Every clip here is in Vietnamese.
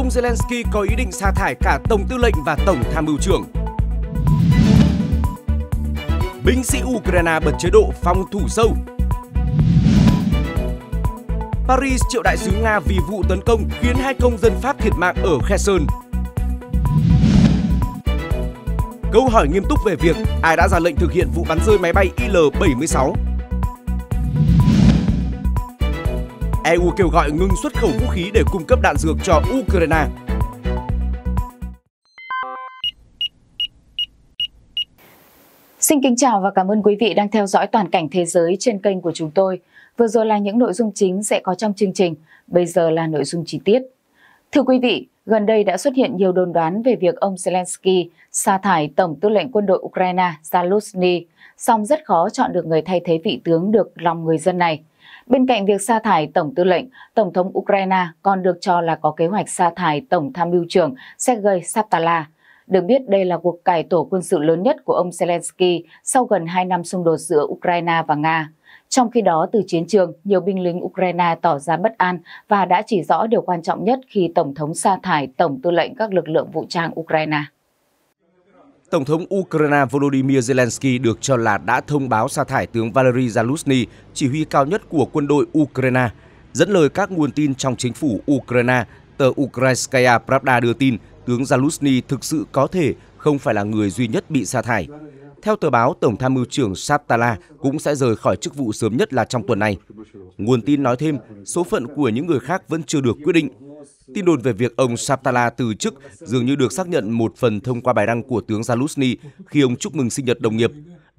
ông Zelensky có ý định sa thải cả Tổng tư lệnh và Tổng tham mưu trưởng. Binh sĩ Ukraine bật chế độ phòng thủ sâu Paris triệu đại sứ Nga vì vụ tấn công khiến hai công dân Pháp thiệt mạng ở Kherson. Câu hỏi nghiêm túc về việc ai đã ra lệnh thực hiện vụ bắn rơi máy bay IL-76 EU kêu gọi ngừng xuất khẩu vũ khí để cung cấp đạn dược cho Ukraine. Xin kính chào và cảm ơn quý vị đang theo dõi toàn cảnh thế giới trên kênh của chúng tôi. Vừa rồi là những nội dung chính sẽ có trong chương trình, bây giờ là nội dung chi tiết. Thưa quý vị, gần đây đã xuất hiện nhiều đồn đoán về việc ông Zelensky sa thải Tổng tư lệnh quân đội Ukraine Zaluzny, song rất khó chọn được người thay thế vị tướng được lòng người dân này. Bên cạnh việc sa thải Tổng tư lệnh, Tổng thống Ukraine còn được cho là có kế hoạch sa thải Tổng tham mưu trưởng Sergei Saptala. Được biết, đây là cuộc cải tổ quân sự lớn nhất của ông Zelensky sau gần 2 năm xung đột giữa Ukraine và Nga. Trong khi đó, từ chiến trường, nhiều binh lính Ukraine tỏ ra bất an và đã chỉ rõ điều quan trọng nhất khi Tổng thống sa thải Tổng tư lệnh các lực lượng vũ trang Ukraine. Tổng thống Ukraine Volodymyr Zelensky được cho là đã thông báo sa thải tướng Valery Zaluzny, chỉ huy cao nhất của quân đội Ukraine. Dẫn lời các nguồn tin trong chính phủ Ukraine, tờ Ukrainskaya Pravda đưa tin tướng Zaluzny thực sự có thể không phải là người duy nhất bị sa thải. Theo tờ báo, Tổng tham mưu trưởng Saptala cũng sẽ rời khỏi chức vụ sớm nhất là trong tuần này. Nguồn tin nói thêm, số phận của những người khác vẫn chưa được quyết định. Tin đồn về việc ông Saptala từ chức dường như được xác nhận một phần thông qua bài đăng của tướng Zaluzny khi ông chúc mừng sinh nhật đồng nghiệp.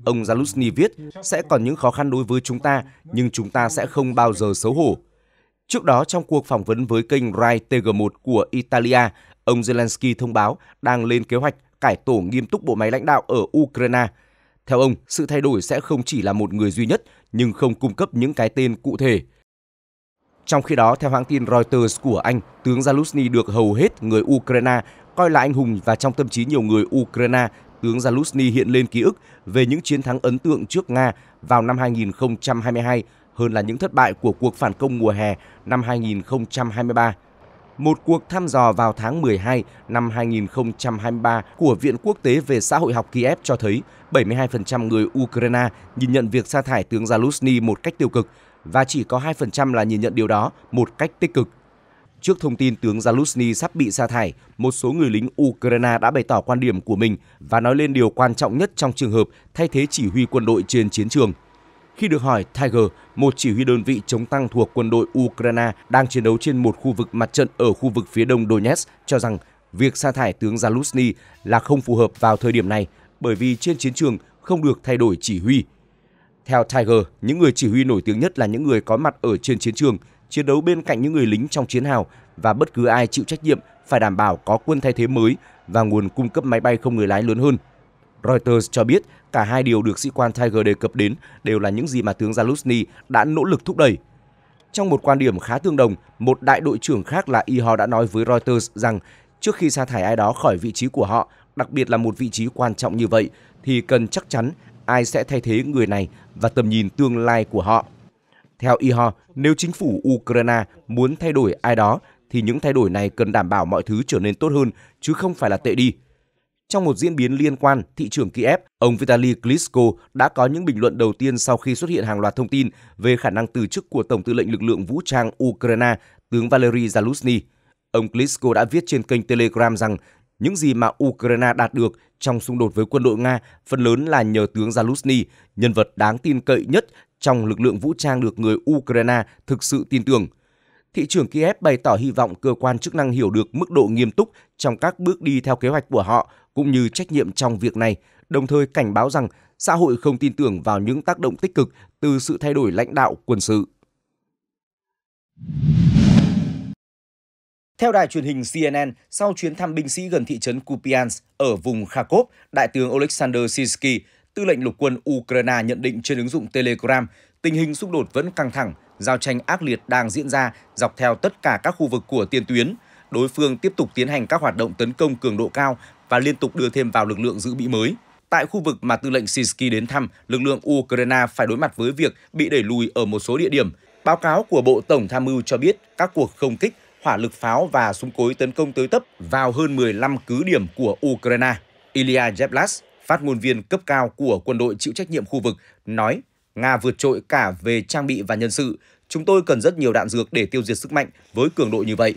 Ông Zaluzny viết, sẽ còn những khó khăn đối với chúng ta, nhưng chúng ta sẽ không bao giờ xấu hổ. Trước đó, trong cuộc phỏng vấn với kênh Rai TG1 của Italia, ông Zelensky thông báo đang lên kế hoạch cải tổ nghiêm túc bộ máy lãnh đạo ở Ukraine. Theo ông, sự thay đổi sẽ không chỉ là một người duy nhất, nhưng không cung cấp những cái tên cụ thể – trong khi đó, theo hãng tin Reuters của Anh, tướng Zaluzny được hầu hết người Ukraine coi là anh hùng và trong tâm trí nhiều người Ukraine, tướng Zaluzny hiện lên ký ức về những chiến thắng ấn tượng trước Nga vào năm 2022 hơn là những thất bại của cuộc phản công mùa hè năm 2023. Một cuộc thăm dò vào tháng 12 năm 2023 của Viện Quốc tế về Xã hội học Kiev cho thấy 72% người Ukraine nhìn nhận việc sa thải tướng Zaluzny một cách tiêu cực và chỉ có 2% là nhìn nhận điều đó một cách tích cực. Trước thông tin tướng Zaluzny sắp bị sa thải, một số người lính Ukraine đã bày tỏ quan điểm của mình và nói lên điều quan trọng nhất trong trường hợp thay thế chỉ huy quân đội trên chiến trường. Khi được hỏi, Tiger, một chỉ huy đơn vị chống tăng thuộc quân đội Ukraine đang chiến đấu trên một khu vực mặt trận ở khu vực phía đông Donetsk, cho rằng việc sa thải tướng Zaluzny là không phù hợp vào thời điểm này bởi vì trên chiến trường không được thay đổi chỉ huy. Theo Tiger, những người chỉ huy nổi tiếng nhất là những người có mặt ở trên chiến trường, chiến đấu bên cạnh những người lính trong chiến hào và bất cứ ai chịu trách nhiệm phải đảm bảo có quân thay thế mới và nguồn cung cấp máy bay không người lái lớn hơn. Reuters cho biết cả hai điều được sĩ quan Tiger đề cập đến đều là những gì mà tướng Zaluzny đã nỗ lực thúc đẩy. Trong một quan điểm khá tương đồng, một đại đội trưởng khác là Ihor đã nói với Reuters rằng trước khi sa thải ai đó khỏi vị trí của họ, đặc biệt là một vị trí quan trọng như vậy, thì cần chắc chắn ai sẽ thay thế người này và tầm nhìn tương lai của họ. Theo y nếu chính phủ Ukraine muốn thay đổi ai đó thì những thay đổi này cần đảm bảo mọi thứ trở nên tốt hơn chứ không phải là tệ đi. Trong một diễn biến liên quan, thị trường Kiev, ông Vitaly Klitschko đã có những bình luận đầu tiên sau khi xuất hiện hàng loạt thông tin về khả năng từ chức của Tổng tư lệnh lực lượng vũ trang Ukraine, tướng Valery Zaluzny. Ông Klitschko đã viết trên kênh Telegram rằng những gì mà Ukraine đạt được trong xung đột với quân đội Nga phần lớn là nhờ tướng Zaluzny, nhân vật đáng tin cậy nhất trong lực lượng vũ trang được người Ukraine thực sự tin tưởng. Thị trưởng Kiev bày tỏ hy vọng cơ quan chức năng hiểu được mức độ nghiêm túc trong các bước đi theo kế hoạch của họ cũng như trách nhiệm trong việc này, đồng thời cảnh báo rằng xã hội không tin tưởng vào những tác động tích cực từ sự thay đổi lãnh đạo quân sự. Theo đài truyền hình CNN, sau chuyến thăm binh sĩ gần thị trấn Kupiansk ở vùng Kharkov, Đại tướng Oleksandr Sinsky, tư lệnh lục quân Ukraine nhận định trên ứng dụng Telegram, tình hình xung đột vẫn căng thẳng, giao tranh ác liệt đang diễn ra dọc theo tất cả các khu vực của tiền tuyến. Đối phương tiếp tục tiến hành các hoạt động tấn công cường độ cao và liên tục đưa thêm vào lực lượng dự bị mới. Tại khu vực mà tư lệnh Sinsky đến thăm, lực lượng Ukraine phải đối mặt với việc bị đẩy lùi ở một số địa điểm. Báo cáo của Bộ Tổng Tham mưu cho biết các cuộc không kích hỏa lực pháo và súng cối tấn công tới tấp vào hơn 15 cứ điểm của Ukraine. Ilya Yevlas, phát ngôn viên cấp cao của quân đội chịu trách nhiệm khu vực, nói Nga vượt trội cả về trang bị và nhân sự. Chúng tôi cần rất nhiều đạn dược để tiêu diệt sức mạnh với cường độ như vậy.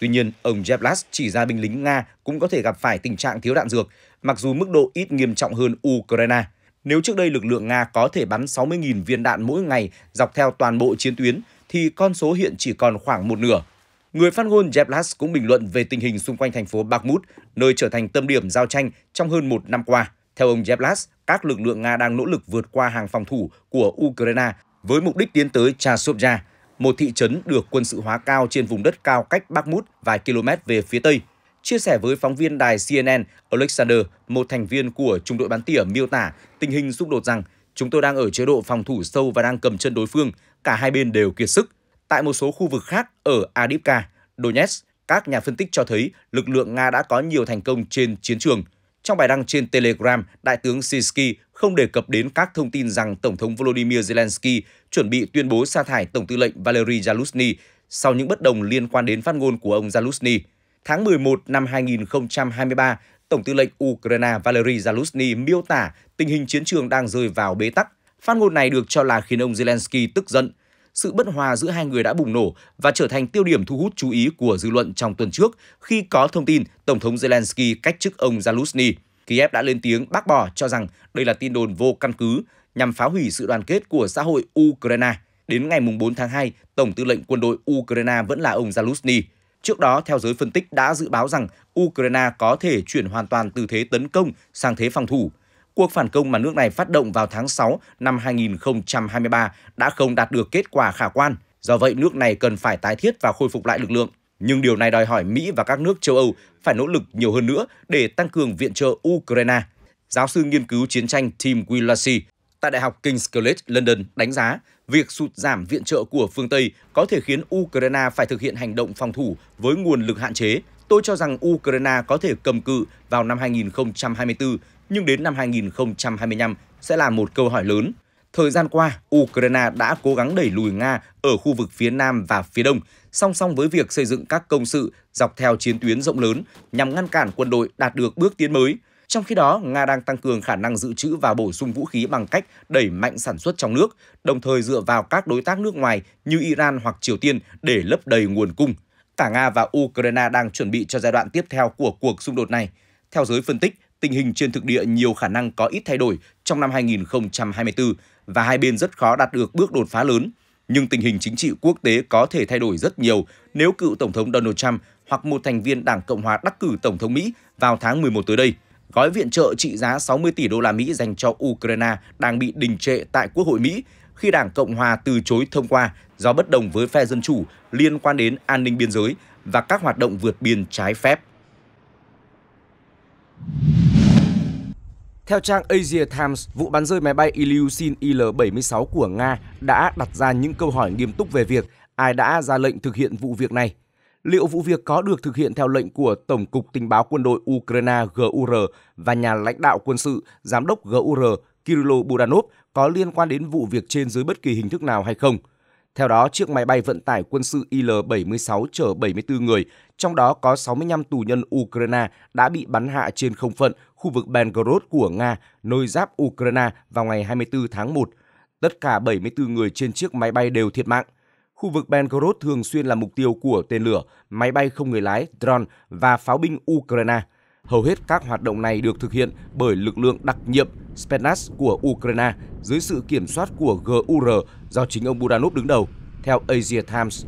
Tuy nhiên, ông Yevlas chỉ ra binh lính Nga cũng có thể gặp phải tình trạng thiếu đạn dược, mặc dù mức độ ít nghiêm trọng hơn Ukraine. Nếu trước đây lực lượng Nga có thể bắn 60.000 viên đạn mỗi ngày dọc theo toàn bộ chiến tuyến, thì con số hiện chỉ còn khoảng một nửa – Người phát ngôn Jeb Lass cũng bình luận về tình hình xung quanh thành phố Bakhmut, nơi trở thành tâm điểm giao tranh trong hơn một năm qua. Theo ông Jeb Lass, các lực lượng Nga đang nỗ lực vượt qua hàng phòng thủ của Ukraine với mục đích tiến tới Chasovya, một thị trấn được quân sự hóa cao trên vùng đất cao cách Bakhmut vài km về phía tây. Chia sẻ với phóng viên đài CNN, Alexander, một thành viên của trung đội bắn tỉa miêu tả tình hình xung đột rằng chúng tôi đang ở chế độ phòng thủ sâu và đang cầm chân đối phương, cả hai bên đều kiệt sức. Tại một số khu vực khác ở Adipka, Donetsk, các nhà phân tích cho thấy lực lượng Nga đã có nhiều thành công trên chiến trường. Trong bài đăng trên Telegram, Đại tướng Sisky không đề cập đến các thông tin rằng Tổng thống Volodymyr Zelensky chuẩn bị tuyên bố sa thải Tổng tư lệnh Valery Zaluzny sau những bất đồng liên quan đến phát ngôn của ông Zaluzny. Tháng 11 năm 2023, Tổng tư lệnh Ukraine Valery Zaluzny miêu tả tình hình chiến trường đang rơi vào bế tắc. Phát ngôn này được cho là khiến ông Zelensky tức giận – sự bất hòa giữa hai người đã bùng nổ và trở thành tiêu điểm thu hút chú ý của dư luận trong tuần trước khi có thông tin Tổng thống Zelensky cách chức ông Zaluzny. Kiev đã lên tiếng bác bỏ cho rằng đây là tin đồn vô căn cứ nhằm phá hủy sự đoàn kết của xã hội Ukraine. Đến ngày 4 tháng 2, Tổng tư lệnh quân đội Ukraine vẫn là ông Zaluzny. Trước đó, theo giới phân tích đã dự báo rằng Ukraine có thể chuyển hoàn toàn từ thế tấn công sang thế phòng thủ – cuộc phản công mà nước này phát động vào tháng 6 năm 2023 đã không đạt được kết quả khả quan. Do vậy, nước này cần phải tái thiết và khôi phục lại lực lượng. Nhưng điều này đòi hỏi Mỹ và các nước châu Âu phải nỗ lực nhiều hơn nữa để tăng cường viện trợ Ukraine. Giáo sư nghiên cứu chiến tranh Tim Willacy tại Đại học King's College London đánh giá việc sụt giảm viện trợ của phương Tây có thể khiến Ukraine phải thực hiện hành động phòng thủ với nguồn lực hạn chế. Tôi cho rằng Ukraine có thể cầm cự vào năm 2024 nhưng đến năm 2025 sẽ là một câu hỏi lớn. Thời gian qua, Ukraine đã cố gắng đẩy lùi Nga ở khu vực phía Nam và phía Đông, song song với việc xây dựng các công sự dọc theo chiến tuyến rộng lớn nhằm ngăn cản quân đội đạt được bước tiến mới. Trong khi đó, Nga đang tăng cường khả năng dự trữ và bổ sung vũ khí bằng cách đẩy mạnh sản xuất trong nước, đồng thời dựa vào các đối tác nước ngoài như Iran hoặc Triều Tiên để lấp đầy nguồn cung. Cả Nga và Ukraine đang chuẩn bị cho giai đoạn tiếp theo của cuộc xung đột này. Theo giới phân tích, tình hình trên thực địa nhiều khả năng có ít thay đổi trong năm 2024 và hai bên rất khó đạt được bước đột phá lớn. Nhưng tình hình chính trị quốc tế có thể thay đổi rất nhiều nếu cựu Tổng thống Donald Trump hoặc một thành viên Đảng Cộng hòa đắc cử Tổng thống Mỹ vào tháng 11 tới đây. Gói viện trợ trị giá 60 tỷ đô la Mỹ dành cho Ukraine đang bị đình trệ tại Quốc hội Mỹ khi Đảng Cộng hòa từ chối thông qua do bất đồng với phe dân chủ liên quan đến an ninh biên giới và các hoạt động vượt biên trái phép. Theo trang Asia Times, vụ bắn rơi máy bay Ilyushin Il-76 của Nga đã đặt ra những câu hỏi nghiêm túc về việc ai đã ra lệnh thực hiện vụ việc này. Liệu vụ việc có được thực hiện theo lệnh của Tổng cục Tình báo Quân đội Ukraine GUR và nhà lãnh đạo quân sự Giám đốc GUR Kirill Budanov có liên quan đến vụ việc trên dưới bất kỳ hình thức nào hay không? Theo đó, chiếc máy bay vận tải quân sự Il-76 chở 74 người, trong đó có 65 tù nhân Ukraine đã bị bắn hạ trên không phận khu vực Belgorod của Nga, nơi giáp Ukraine vào ngày 24 tháng 1. Tất cả 74 người trên chiếc máy bay đều thiệt mạng. Khu vực Belgorod thường xuyên là mục tiêu của tên lửa, máy bay không người lái, drone và pháo binh Ukraine. Hầu hết các hoạt động này được thực hiện bởi lực lượng đặc nhiệm Spetsnaz của Ukraine dưới sự kiểm soát của GUR do chính ông Budanov đứng đầu, theo Asia Times.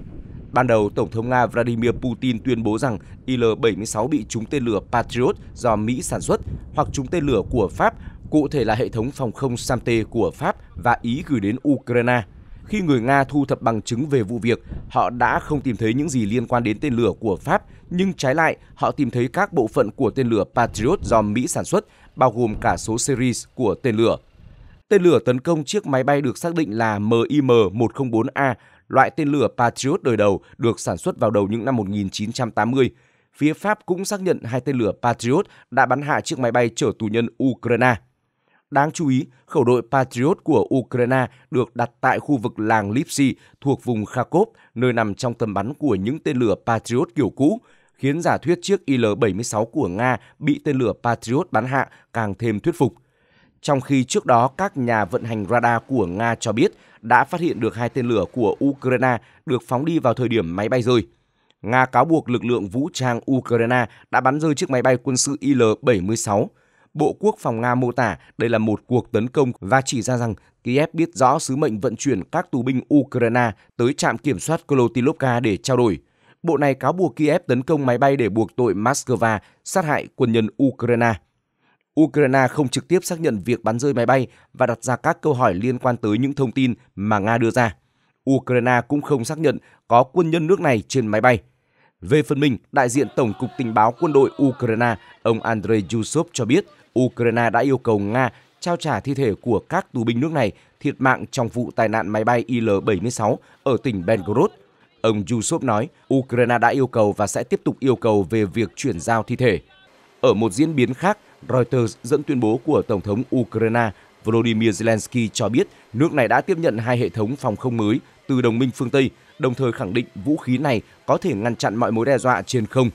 Ban đầu, Tổng thống Nga Vladimir Putin tuyên bố rằng Il-76 bị trúng tên lửa Patriot do Mỹ sản xuất hoặc trúng tên lửa của Pháp, cụ thể là hệ thống phòng không Samte của Pháp và Ý gửi đến Ukraine. Khi người Nga thu thập bằng chứng về vụ việc, họ đã không tìm thấy những gì liên quan đến tên lửa của Pháp, nhưng trái lại, họ tìm thấy các bộ phận của tên lửa Patriot do Mỹ sản xuất, bao gồm cả số series của tên lửa. Tên lửa tấn công chiếc máy bay được xác định là MIM-104A loại tên lửa Patriot đời đầu được sản xuất vào đầu những năm 1980. Phía Pháp cũng xác nhận hai tên lửa Patriot đã bắn hạ chiếc máy bay chở tù nhân Ukraine. Đáng chú ý, khẩu đội Patriot của Ukraine được đặt tại khu vực làng Lipsy thuộc vùng Kharkov, nơi nằm trong tầm bắn của những tên lửa Patriot kiểu cũ, khiến giả thuyết chiếc Il-76 của Nga bị tên lửa Patriot bắn hạ càng thêm thuyết phục – trong khi trước đó các nhà vận hành radar của Nga cho biết đã phát hiện được hai tên lửa của Ukraine được phóng đi vào thời điểm máy bay rơi. Nga cáo buộc lực lượng vũ trang Ukraine đã bắn rơi chiếc máy bay quân sự Il-76. Bộ Quốc phòng Nga mô tả đây là một cuộc tấn công và chỉ ra rằng Kiev biết rõ sứ mệnh vận chuyển các tù binh Ukraine tới trạm kiểm soát Kolotilovka để trao đổi. Bộ này cáo buộc Kiev tấn công máy bay để buộc tội Moscow sát hại quân nhân Ukraine. Ukraine không trực tiếp xác nhận việc bắn rơi máy bay và đặt ra các câu hỏi liên quan tới những thông tin mà Nga đưa ra. Ukraine cũng không xác nhận có quân nhân nước này trên máy bay. Về phần mình, đại diện Tổng cục Tình báo quân đội Ukraine, ông Andrei Yusov cho biết Ukraine đã yêu cầu Nga trao trả thi thể của các tù binh nước này thiệt mạng trong vụ tai nạn máy bay Il-76 ở tỉnh Belgorod. Ông Yusov nói Ukraine đã yêu cầu và sẽ tiếp tục yêu cầu về việc chuyển giao thi thể. Ở một diễn biến khác, Reuters dẫn tuyên bố của Tổng thống Ukraine Volodymyr Zelensky cho biết nước này đã tiếp nhận hai hệ thống phòng không mới từ đồng minh phương Tây, đồng thời khẳng định vũ khí này có thể ngăn chặn mọi mối đe dọa trên không.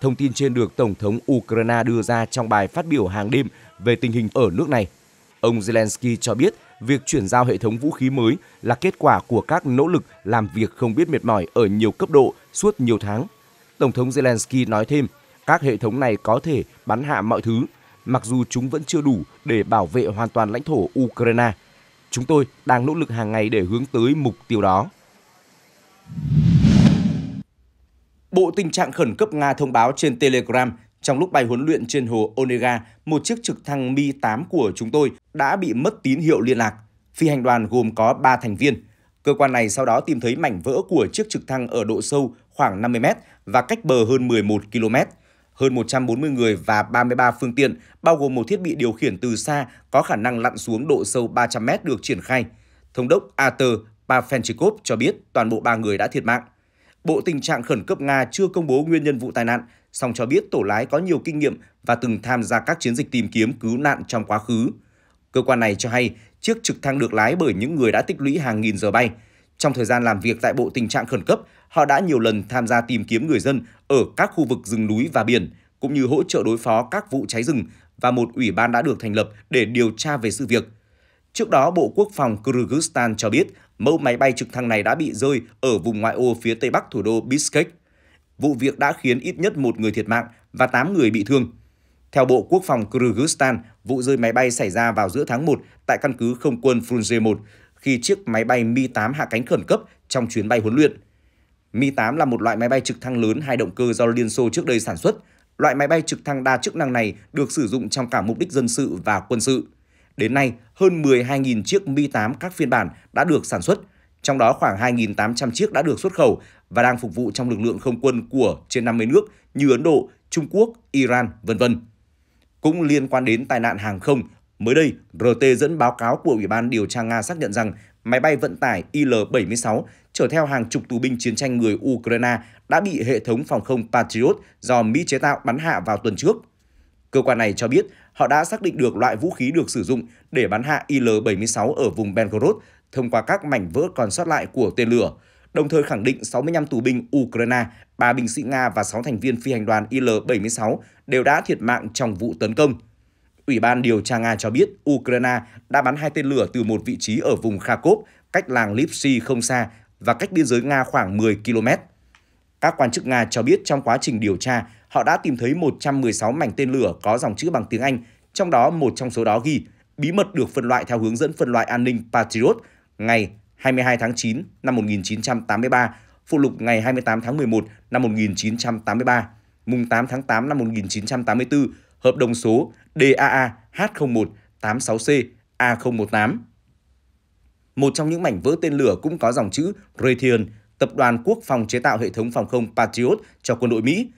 Thông tin trên được Tổng thống Ukraine đưa ra trong bài phát biểu hàng đêm về tình hình ở nước này. Ông Zelensky cho biết việc chuyển giao hệ thống vũ khí mới là kết quả của các nỗ lực làm việc không biết mệt mỏi ở nhiều cấp độ suốt nhiều tháng. Tổng thống Zelensky nói thêm, các hệ thống này có thể bắn hạ mọi thứ, mặc dù chúng vẫn chưa đủ để bảo vệ hoàn toàn lãnh thổ Ukraine. Chúng tôi đang nỗ lực hàng ngày để hướng tới mục tiêu đó. Bộ tình trạng khẩn cấp Nga thông báo trên Telegram trong lúc bay huấn luyện trên hồ Onega, một chiếc trực thăng Mi-8 của chúng tôi đã bị mất tín hiệu liên lạc. Phi hành đoàn gồm có 3 thành viên. Cơ quan này sau đó tìm thấy mảnh vỡ của chiếc trực thăng ở độ sâu khoảng 50 m và cách bờ hơn 11 km hơn 140 người và 33 phương tiện, bao gồm một thiết bị điều khiển từ xa có khả năng lặn xuống độ sâu 300 mét được triển khai. Thống đốc Ater Pafenchikov cho biết toàn bộ ba người đã thiệt mạng. Bộ tình trạng khẩn cấp Nga chưa công bố nguyên nhân vụ tai nạn, song cho biết tổ lái có nhiều kinh nghiệm và từng tham gia các chiến dịch tìm kiếm cứu nạn trong quá khứ. Cơ quan này cho hay chiếc trực thăng được lái bởi những người đã tích lũy hàng nghìn giờ bay – trong thời gian làm việc tại Bộ Tình trạng Khẩn cấp, họ đã nhiều lần tham gia tìm kiếm người dân ở các khu vực rừng núi và biển, cũng như hỗ trợ đối phó các vụ cháy rừng và một ủy ban đã được thành lập để điều tra về sự việc. Trước đó, Bộ Quốc phòng Kyrgyzstan cho biết mẫu máy bay trực thăng này đã bị rơi ở vùng ngoại ô phía tây bắc thủ đô Bishkek. Vụ việc đã khiến ít nhất một người thiệt mạng và 8 người bị thương. Theo Bộ Quốc phòng Kyrgyzstan, vụ rơi máy bay xảy ra vào giữa tháng 1 tại căn cứ không quân Frunze 1, khi chiếc máy bay Mi-8 hạ cánh khẩn cấp trong chuyến bay huấn luyện. Mi-8 là một loại máy bay trực thăng lớn hai động cơ do Liên Xô trước đây sản xuất. Loại máy bay trực thăng đa chức năng này được sử dụng trong cả mục đích dân sự và quân sự. Đến nay, hơn 12.000 chiếc Mi-8 các phiên bản đã được sản xuất, trong đó khoảng 2.800 chiếc đã được xuất khẩu và đang phục vụ trong lực lượng không quân của trên 50 nước như Ấn Độ, Trung Quốc, Iran, vân vân. Cũng liên quan đến tai nạn hàng không Mới đây, RT dẫn báo cáo của Ủy ban điều tra Nga xác nhận rằng máy bay vận tải Il-76 chở theo hàng chục tù binh chiến tranh người Ukraine đã bị hệ thống phòng không Patriot do Mỹ chế tạo bắn hạ vào tuần trước. Cơ quan này cho biết họ đã xác định được loại vũ khí được sử dụng để bắn hạ Il-76 ở vùng Belgorod thông qua các mảnh vỡ còn sót lại của tên lửa, đồng thời khẳng định 65 tù binh Ukraine, 3 binh sĩ Nga và 6 thành viên phi hành đoàn Il-76 đều đã thiệt mạng trong vụ tấn công. Ủy ban điều tra Nga cho biết Ukraine đã bắn hai tên lửa từ một vị trí ở vùng Kharkov, cách làng Lipsy không xa và cách biên giới Nga khoảng 10 km. Các quan chức Nga cho biết trong quá trình điều tra, họ đã tìm thấy 116 mảnh tên lửa có dòng chữ bằng tiếng Anh, trong đó một trong số đó ghi bí mật được phân loại theo hướng dẫn phân loại an ninh Patriot ngày 22 tháng 9 năm 1983, phụ lục ngày 28 tháng 11 năm 1983, mùng 8 tháng 8 năm 1984, hợp đồng số DAA H01 86C A018. Một trong những mảnh vỡ tên lửa cũng có dòng chữ Raytheon, tập đoàn quốc phòng chế tạo hệ thống phòng không Patriot cho quân đội Mỹ.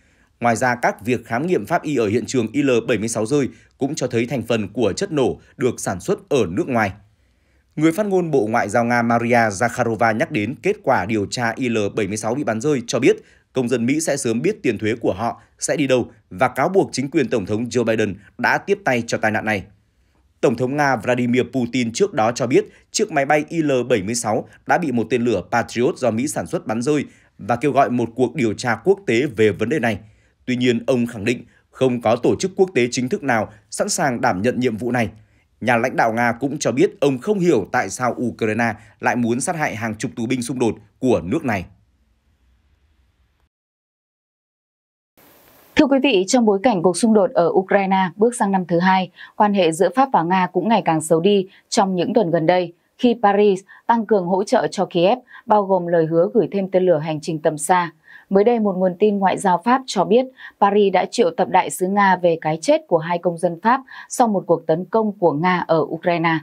Ngoài ra, các việc khám nghiệm pháp y ở hiện trường IL-76 rơi cũng cho thấy thành phần của chất nổ được sản xuất ở nước ngoài. Người phát ngôn Bộ Ngoại giao Nga Maria Zakharova nhắc đến kết quả điều tra IL-76 bị bắn rơi cho biết công dân Mỹ sẽ sớm biết tiền thuế của họ sẽ đi đâu và cáo buộc chính quyền Tổng thống Joe Biden đã tiếp tay cho tai nạn này. Tổng thống Nga Vladimir Putin trước đó cho biết chiếc máy bay Il-76 đã bị một tên lửa Patriot do Mỹ sản xuất bắn rơi và kêu gọi một cuộc điều tra quốc tế về vấn đề này. Tuy nhiên, ông khẳng định không có tổ chức quốc tế chính thức nào sẵn sàng đảm nhận nhiệm vụ này. Nhà lãnh đạo Nga cũng cho biết ông không hiểu tại sao Ukraine lại muốn sát hại hàng chục tù binh xung đột của nước này. Thưa quý vị, trong bối cảnh cuộc xung đột ở Ukraine bước sang năm thứ hai, quan hệ giữa Pháp và Nga cũng ngày càng xấu đi trong những tuần gần đây khi Paris tăng cường hỗ trợ cho Kiev, bao gồm lời hứa gửi thêm tên lửa hành trình tầm xa. Mới đây, một nguồn tin ngoại giao Pháp cho biết Paris đã triệu tập đại sứ Nga về cái chết của hai công dân Pháp sau một cuộc tấn công của Nga ở Ukraine.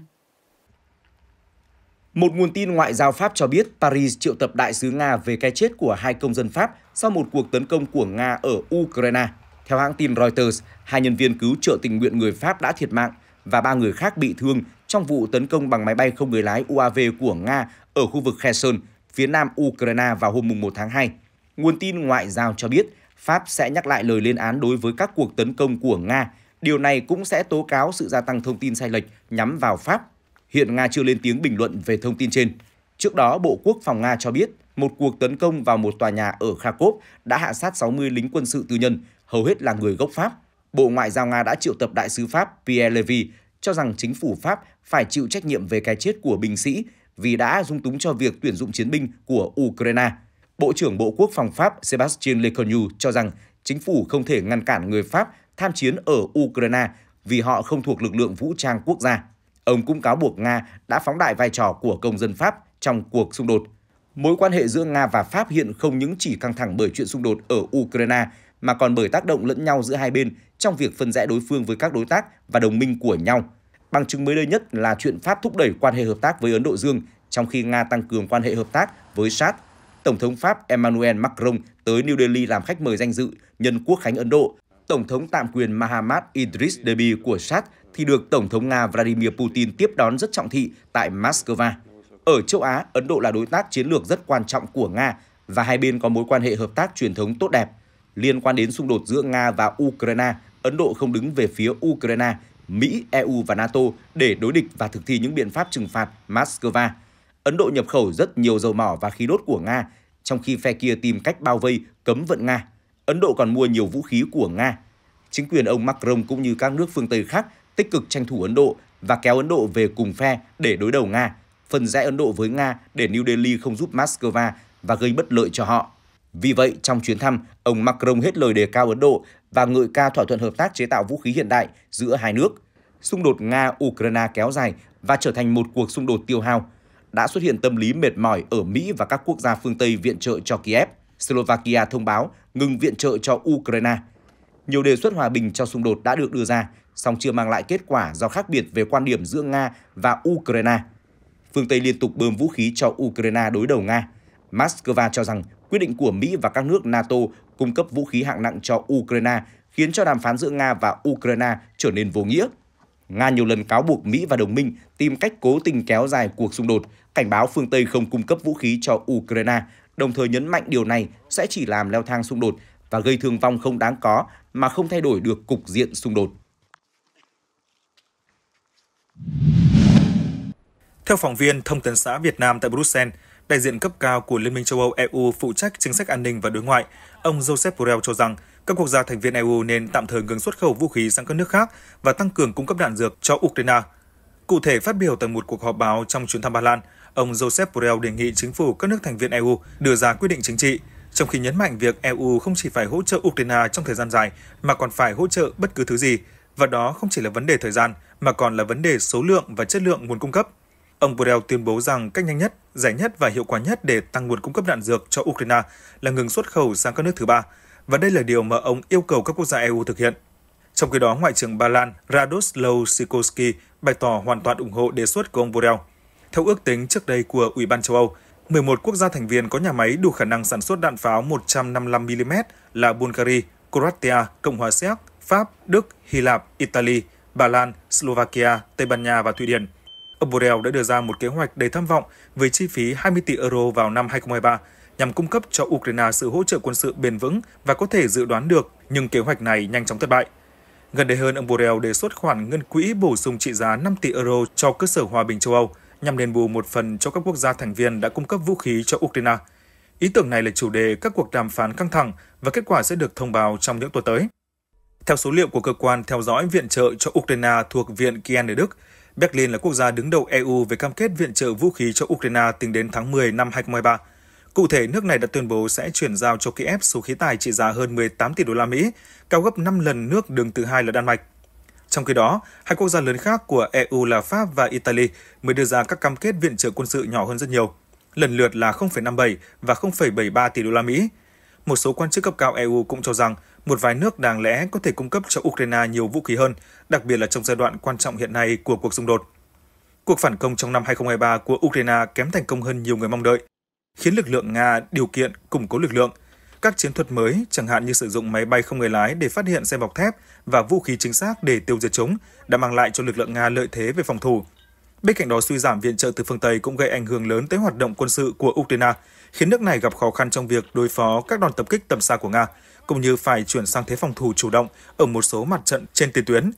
Một nguồn tin ngoại giao Pháp cho biết Paris triệu tập đại sứ Nga về cái chết của hai công dân Pháp sau một cuộc tấn công của Nga ở Ukraine. Theo hãng tin Reuters, hai nhân viên cứu trợ tình nguyện người Pháp đã thiệt mạng và ba người khác bị thương trong vụ tấn công bằng máy bay không người lái UAV của Nga ở khu vực Kherson, phía nam Ukraine vào hôm 1 tháng 2. Nguồn tin ngoại giao cho biết Pháp sẽ nhắc lại lời lên án đối với các cuộc tấn công của Nga. Điều này cũng sẽ tố cáo sự gia tăng thông tin sai lệch nhắm vào Pháp Hiện Nga chưa lên tiếng bình luận về thông tin trên. Trước đó, Bộ Quốc phòng Nga cho biết một cuộc tấn công vào một tòa nhà ở Kharkov đã hạ sát 60 lính quân sự tư nhân, hầu hết là người gốc Pháp. Bộ Ngoại giao Nga đã triệu tập đại sứ Pháp Pierre Levy cho rằng chính phủ Pháp phải chịu trách nhiệm về cái chết của binh sĩ vì đã dung túng cho việc tuyển dụng chiến binh của Ukraine. Bộ trưởng Bộ Quốc phòng Pháp Sébastien Lecornu cho rằng chính phủ không thể ngăn cản người Pháp tham chiến ở Ukraine vì họ không thuộc lực lượng vũ trang quốc gia. Ông cũng cáo buộc Nga đã phóng đại vai trò của công dân Pháp trong cuộc xung đột. Mối quan hệ giữa Nga và Pháp hiện không những chỉ căng thẳng bởi chuyện xung đột ở Ukraine mà còn bởi tác động lẫn nhau giữa hai bên trong việc phân rẽ đối phương với các đối tác và đồng minh của nhau. Bằng chứng mới đây nhất là chuyện Pháp thúc đẩy quan hệ hợp tác với Ấn Độ Dương, trong khi Nga tăng cường quan hệ hợp tác với Sát. Tổng thống Pháp Emmanuel Macron tới New Delhi làm khách mời danh dự nhân quốc khánh Ấn Độ. Tổng thống tạm quyền Mahamad Idris Deby của Sát thì được Tổng thống Nga Vladimir Putin tiếp đón rất trọng thị tại Moscow. Ở châu Á, Ấn Độ là đối tác chiến lược rất quan trọng của Nga và hai bên có mối quan hệ hợp tác truyền thống tốt đẹp. Liên quan đến xung đột giữa Nga và Ukraine, Ấn Độ không đứng về phía Ukraine, Mỹ, EU và NATO để đối địch và thực thi những biện pháp trừng phạt Moscow. Ấn Độ nhập khẩu rất nhiều dầu mỏ và khí đốt của Nga, trong khi phe kia tìm cách bao vây, cấm vận Nga. Ấn Độ còn mua nhiều vũ khí của Nga. Chính quyền ông Macron cũng như các nước phương Tây khác tích cực tranh thủ Ấn Độ và kéo Ấn Độ về cùng phe để đối đầu Nga, phân rẽ Ấn Độ với Nga để New Delhi không giúp Moscow và gây bất lợi cho họ. Vì vậy, trong chuyến thăm, ông Macron hết lời đề cao Ấn Độ và ngợi ca thỏa thuận hợp tác chế tạo vũ khí hiện đại giữa hai nước. Xung đột Nga-Ukraine kéo dài và trở thành một cuộc xung đột tiêu hao. Đã xuất hiện tâm lý mệt mỏi ở Mỹ và các quốc gia phương Tây viện trợ cho Kiev. Slovakia thông báo ngừng viện trợ cho Ukraine. Nhiều đề xuất hòa bình cho xung đột đã được đưa ra, song chưa mang lại kết quả do khác biệt về quan điểm giữa Nga và Ukraine. Phương Tây liên tục bơm vũ khí cho Ukraine đối đầu Nga. Moscow cho rằng quyết định của Mỹ và các nước NATO cung cấp vũ khí hạng nặng cho Ukraine khiến cho đàm phán giữa Nga và Ukraine trở nên vô nghĩa. Nga nhiều lần cáo buộc Mỹ và đồng minh tìm cách cố tình kéo dài cuộc xung đột, cảnh báo phương Tây không cung cấp vũ khí cho Ukraine, đồng thời nhấn mạnh điều này sẽ chỉ làm leo thang xung đột và gây thương vong không đáng có mà không thay đổi được cục diện xung đột. Theo phóng viên Thông tấn xã Việt Nam tại Bruxelles, đại diện cấp cao của Liên minh châu Âu EU phụ trách chính sách an ninh và đối ngoại, ông Joseph Borrell cho rằng các quốc gia thành viên EU nên tạm thời ngừng xuất khẩu vũ khí sang các nước khác và tăng cường cung cấp đạn dược cho Ukraine. Cụ thể phát biểu tại một cuộc họp báo trong chuyến thăm Ba Lan, ông Joseph Borrell đề nghị chính phủ các nước thành viên EU đưa ra quyết định chính trị, trong khi nhấn mạnh việc EU không chỉ phải hỗ trợ Ukraine trong thời gian dài mà còn phải hỗ trợ bất cứ thứ gì, và đó không chỉ là vấn đề thời gian mà còn là vấn đề số lượng và chất lượng nguồn cung cấp. Ông Borrell tuyên bố rằng cách nhanh nhất, giải nhất và hiệu quả nhất để tăng nguồn cung cấp đạn dược cho Ukraine là ngừng xuất khẩu sang các nước thứ ba, và đây là điều mà ông yêu cầu các quốc gia EU thực hiện. Trong khi đó, Ngoại trưởng Ba Lan Radoslaw Sikorski bày tỏ hoàn toàn ủng hộ đề xuất của ông Borrell. Theo ước tính trước đây của Ủy ban châu Âu, 11 quốc gia thành viên có nhà máy đủ khả năng sản xuất đạn pháo 155mm là Bulgaria, Croatia, Cộng hòa Séc, Pháp, Đức, Hy Lạp, Italy, Ba Lan, Slovakia, Tây Ban Nha và Thụy Điển. Ông Borrell đã đưa ra một kế hoạch đầy tham vọng với chi phí 20 tỷ euro vào năm 2023 nhằm cung cấp cho Ukraine sự hỗ trợ quân sự bền vững và có thể dự đoán được, nhưng kế hoạch này nhanh chóng thất bại. Gần đây hơn, ông Borrell đề xuất khoản ngân quỹ bổ sung trị giá 5 tỷ euro cho cơ sở hòa bình châu Âu nhằm đền bù một phần cho các quốc gia thành viên đã cung cấp vũ khí cho Ukraine. Ý tưởng này là chủ đề các cuộc đàm phán căng thẳng và kết quả sẽ được thông báo trong những tuần tới. Theo số liệu của cơ quan theo dõi viện trợ cho Ukraine thuộc Viện Kiev ở Đức, Berlin là quốc gia đứng đầu EU về cam kết viện trợ vũ khí cho Ukraine tính đến tháng 10 năm 2023. Cụ thể, nước này đã tuyên bố sẽ chuyển giao cho Kiev số khí tài trị giá hơn 18 tỷ đô la Mỹ, cao gấp 5 lần nước đứng thứ hai là Đan Mạch. Trong khi đó, hai quốc gia lớn khác của EU là Pháp và Italy mới đưa ra các cam kết viện trợ quân sự nhỏ hơn rất nhiều, lần lượt là 0,57 và 0,73 tỷ đô la Mỹ. Một số quan chức cấp cao EU cũng cho rằng một vài nước đáng lẽ có thể cung cấp cho Ukraine nhiều vũ khí hơn, đặc biệt là trong giai đoạn quan trọng hiện nay của cuộc xung đột. Cuộc phản công trong năm 2023 của Ukraine kém thành công hơn nhiều người mong đợi, khiến lực lượng Nga điều kiện củng cố lực lượng. Các chiến thuật mới, chẳng hạn như sử dụng máy bay không người lái để phát hiện xe bọc thép và vũ khí chính xác để tiêu diệt chúng, đã mang lại cho lực lượng Nga lợi thế về phòng thủ. Bên cạnh đó, suy giảm viện trợ từ phương Tây cũng gây ảnh hưởng lớn tới hoạt động quân sự của Ukraine, khiến nước này gặp khó khăn trong việc đối phó các đòn tập kích tầm xa của Nga, cũng như phải chuyển sang thế phòng thủ chủ động ở một số mặt trận trên tiền tuyến.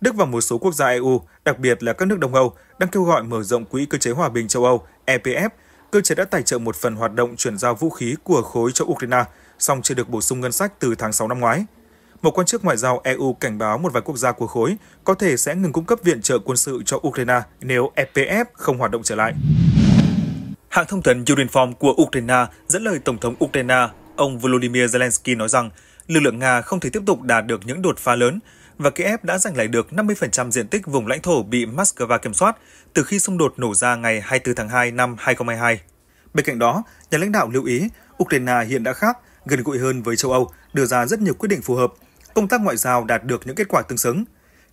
Đức và một số quốc gia EU, đặc biệt là các nước Đông Âu, đang kêu gọi mở rộng Quỹ Cơ chế Hòa bình châu Âu EPF. Cơ chế đã tài trợ một phần hoạt động chuyển giao vũ khí của khối cho Ukraine, song chưa được bổ sung ngân sách từ tháng 6 năm ngoái. Một quan chức ngoại giao EU cảnh báo một vài quốc gia của khối có thể sẽ ngừng cung cấp viện trợ quân sự cho Ukraine nếu EPF không hoạt động trở lại. Hãng thông tấn Urinform của Ukraine dẫn lời Tổng thống Ukraine ông Volodymyr Zelensky nói rằng lực lượng Nga không thể tiếp tục đạt được những đột phá lớn và Kiev đã giành lại được 50% diện tích vùng lãnh thổ bị Moscow kiểm soát từ khi xung đột nổ ra ngày 24 tháng 2 năm 2022. Bên cạnh đó, nhà lãnh đạo lưu ý Ukraine hiện đã khác, gần gũi hơn với châu Âu, đưa ra rất nhiều quyết định phù hợp. Công tác ngoại giao đạt được những kết quả tương xứng.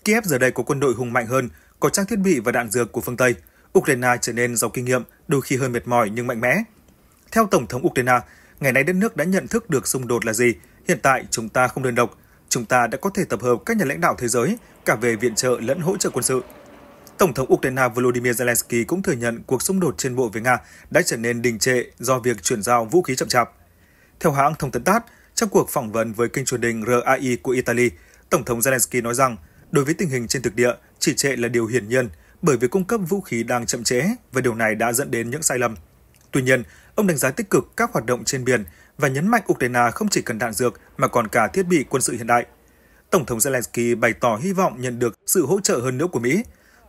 Kiev giờ đây có quân đội hùng mạnh hơn, có trang thiết bị và đạn dược của phương Tây. Ukraine trở nên giàu kinh nghiệm, đôi khi hơi mệt mỏi nhưng mạnh mẽ. Theo Tổng thống Ukraine, Ngày nay đất nước đã nhận thức được xung đột là gì. Hiện tại chúng ta không đơn độc. Chúng ta đã có thể tập hợp các nhà lãnh đạo thế giới cả về viện trợ lẫn hỗ trợ quân sự. Tổng thống Ukraine Volodymyr Zelensky cũng thừa nhận cuộc xung đột trên bộ với Nga đã trở nên đình trệ do việc chuyển giao vũ khí chậm chạp. Theo hãng thông tấn TASS, trong cuộc phỏng vấn với kênh truyền hình RAI của Italy, Tổng thống Zelensky nói rằng đối với tình hình trên thực địa, chỉ trệ là điều hiển nhiên bởi vì cung cấp vũ khí đang chậm trễ và điều này đã dẫn đến những sai lầm. Tuy nhiên, ông đánh giá tích cực các hoạt động trên biển và nhấn mạnh Ukraine không chỉ cần đạn dược mà còn cả thiết bị quân sự hiện đại. Tổng thống Zelensky bày tỏ hy vọng nhận được sự hỗ trợ hơn nữa của Mỹ.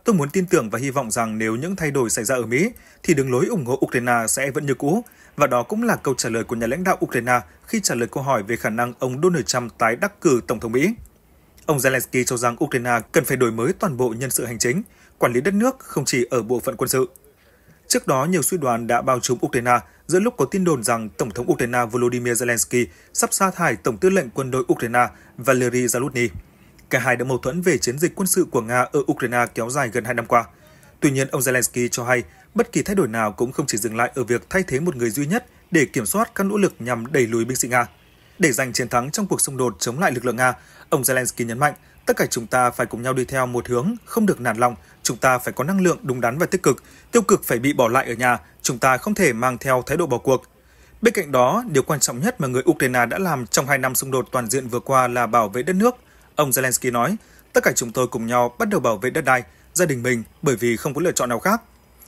Tôi muốn tin tưởng và hy vọng rằng nếu những thay đổi xảy ra ở Mỹ, thì đường lối ủng hộ Ukraine sẽ vẫn như cũ. Và đó cũng là câu trả lời của nhà lãnh đạo Ukraine khi trả lời câu hỏi về khả năng ông Donald Trump tái đắc cử Tổng thống Mỹ. Ông Zelensky cho rằng Ukraine cần phải đổi mới toàn bộ nhân sự hành chính, quản lý đất nước không chỉ ở bộ phận quân sự. Trước đó, nhiều suy đoán đã bao trùm Ukraine giữa lúc có tin đồn rằng Tổng thống Ukraine Volodymyr Zelensky sắp sa thải Tổng tư lệnh quân đội Ukraine Valery Zaluzny. Cả hai đã mâu thuẫn về chiến dịch quân sự của Nga ở Ukraine kéo dài gần hai năm qua. Tuy nhiên, ông Zelensky cho hay bất kỳ thay đổi nào cũng không chỉ dừng lại ở việc thay thế một người duy nhất để kiểm soát các nỗ lực nhằm đẩy lùi binh sĩ Nga. Để giành chiến thắng trong cuộc xung đột chống lại lực lượng Nga, ông Zelensky nhấn mạnh Tất cả chúng ta phải cùng nhau đi theo một hướng, không được nản lòng, chúng ta phải có năng lượng đúng đắn và tích cực, tiêu cực phải bị bỏ lại ở nhà, chúng ta không thể mang theo thái độ bỏ cuộc. Bên cạnh đó, điều quan trọng nhất mà người Ukraine đã làm trong hai năm xung đột toàn diện vừa qua là bảo vệ đất nước. Ông Zelensky nói, tất cả chúng tôi cùng nhau bắt đầu bảo vệ đất đai, gia đình mình bởi vì không có lựa chọn nào khác.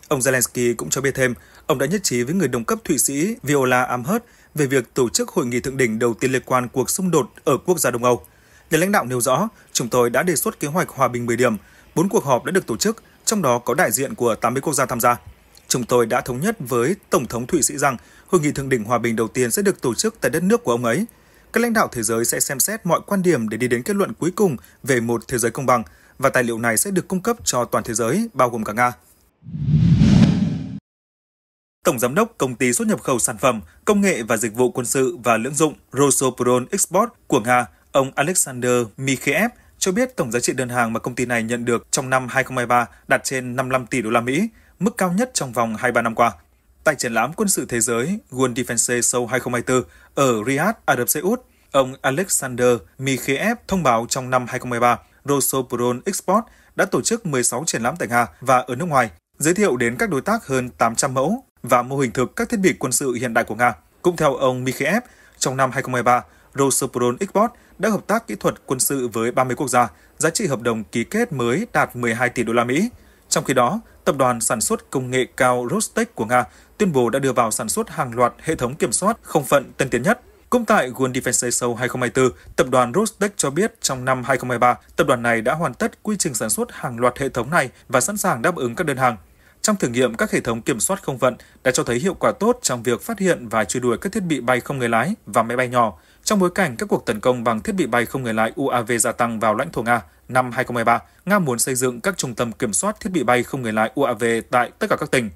Ông Zelensky cũng cho biết thêm, ông đã nhất trí với người đồng cấp Thụy Sĩ Viola Amherd về việc tổ chức hội nghị thượng đỉnh đầu tiên liên quan cuộc xung đột ở quốc gia Đông Âu. Nhà lãnh đạo nêu rõ, chúng tôi đã đề xuất kế hoạch hòa bình 10 điểm, 4 cuộc họp đã được tổ chức, trong đó có đại diện của 80 quốc gia tham gia. Chúng tôi đã thống nhất với Tổng thống Thụy Sĩ rằng hội nghị thượng đỉnh hòa bình đầu tiên sẽ được tổ chức tại đất nước của ông ấy. Các lãnh đạo thế giới sẽ xem xét mọi quan điểm để đi đến kết luận cuối cùng về một thế giới công bằng và tài liệu này sẽ được cung cấp cho toàn thế giới, bao gồm cả Nga. Tổng giám đốc công ty xuất nhập khẩu sản phẩm, công nghệ và dịch vụ quân sự và lưỡng dụng Rosopron Export của Nga Ông Alexander Mikheev cho biết tổng giá trị đơn hàng mà công ty này nhận được trong năm 2023 đạt trên 55 tỷ đô la Mỹ, mức cao nhất trong vòng 23 năm qua. Tại triển lãm quân sự thế giới World Defense Show 2024 ở Riyadh, Ả Rập Xê Út, ông Alexander Mikheev thông báo trong năm 2023, Rosoboron Export đã tổ chức 16 triển lãm tại Nga và ở nước ngoài, giới thiệu đến các đối tác hơn 800 mẫu và mô hình thực các thiết bị quân sự hiện đại của Nga. Cũng theo ông Mikheev, trong năm 2023, Rosopron Export đã hợp tác kỹ thuật quân sự với 30 quốc gia, giá trị hợp đồng ký kết mới đạt 12 tỷ đô la Mỹ. Trong khi đó, tập đoàn sản xuất công nghệ cao Rostec của Nga tuyên bố đã đưa vào sản xuất hàng loạt hệ thống kiểm soát không phận tân tiến nhất. Cũng tại World Defense Show 2024, tập đoàn Rostec cho biết trong năm 2023, tập đoàn này đã hoàn tất quy trình sản xuất hàng loạt hệ thống này và sẵn sàng đáp ứng các đơn hàng. Trong thử nghiệm, các hệ thống kiểm soát không vận đã cho thấy hiệu quả tốt trong việc phát hiện và truy đuổi các thiết bị bay không người lái và máy bay nhỏ. Trong bối cảnh các cuộc tấn công bằng thiết bị bay không người lái UAV gia tăng vào lãnh thổ Nga, năm 2023, Nga muốn xây dựng các trung tâm kiểm soát thiết bị bay không người lái UAV tại tất cả các tỉnh.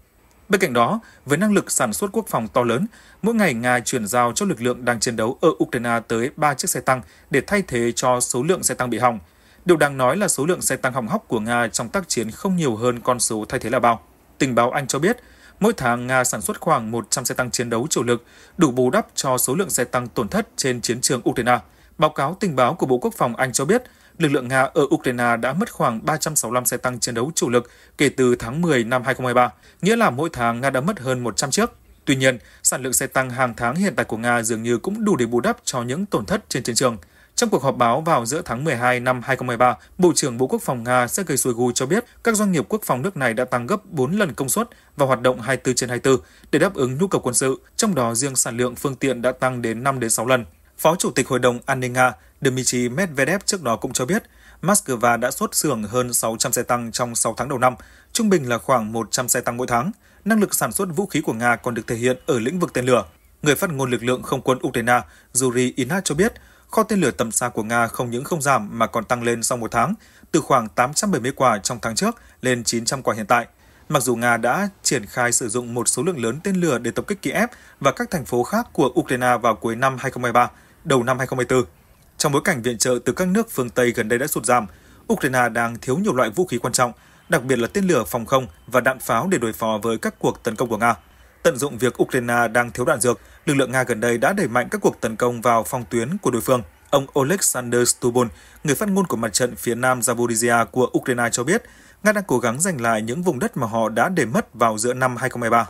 Bên cạnh đó, với năng lực sản xuất quốc phòng to lớn, mỗi ngày Nga chuyển giao cho lực lượng đang chiến đấu ở Ukraine tới 3 chiếc xe tăng để thay thế cho số lượng xe tăng bị hỏng. Điều đáng nói là số lượng xe tăng hỏng hóc của Nga trong tác chiến không nhiều hơn con số thay thế là bao. Tình báo Anh cho biết, Mỗi tháng, Nga sản xuất khoảng 100 xe tăng chiến đấu chủ lực, đủ bù đắp cho số lượng xe tăng tổn thất trên chiến trường Ukraine. Báo cáo tình báo của Bộ Quốc phòng Anh cho biết, lực lượng Nga ở Ukraine đã mất khoảng 365 xe tăng chiến đấu chủ lực kể từ tháng 10 năm 2023, nghĩa là mỗi tháng Nga đã mất hơn 100 chiếc. Tuy nhiên, sản lượng xe tăng hàng tháng hiện tại của Nga dường như cũng đủ để bù đắp cho những tổn thất trên chiến trường. Trong cuộc họp báo vào giữa tháng 12 năm 2023, Bộ trưởng Bộ Quốc phòng Nga Sergei Shoigu cho biết các doanh nghiệp quốc phòng nước này đã tăng gấp 4 lần công suất và hoạt động 24 trên 24 để đáp ứng nhu cầu quân sự, trong đó riêng sản lượng phương tiện đã tăng đến 5 đến 6 lần. Phó Chủ tịch Hội đồng An ninh Nga Dmitry Medvedev trước đó cũng cho biết, Moscow đã xuất xưởng hơn 600 xe tăng trong 6 tháng đầu năm, trung bình là khoảng 100 xe tăng mỗi tháng. Năng lực sản xuất vũ khí của Nga còn được thể hiện ở lĩnh vực tên lửa. Người phát ngôn lực lượng không quân Ukraine Yuri Inat cho biết, kho tên lửa tầm xa của Nga không những không giảm mà còn tăng lên sau một tháng, từ khoảng 870 quả trong tháng trước lên 900 quả hiện tại. Mặc dù Nga đã triển khai sử dụng một số lượng lớn tên lửa để tập kích Kiev và các thành phố khác của Ukraine vào cuối năm 2023, đầu năm 2024. Trong bối cảnh viện trợ từ các nước phương Tây gần đây đã sụt giảm, Ukraine đang thiếu nhiều loại vũ khí quan trọng, đặc biệt là tên lửa phòng không và đạn pháo để đối phó với các cuộc tấn công của Nga. Tận dụng việc Ukraine đang thiếu đạn dược, lực lượng Nga gần đây đã đẩy mạnh các cuộc tấn công vào phòng tuyến của đối phương. Ông Oleksandr Stubon, người phát ngôn của mặt trận phía nam Zaporizhia của Ukraine cho biết, Nga đang cố gắng giành lại những vùng đất mà họ đã để mất vào giữa năm 2023.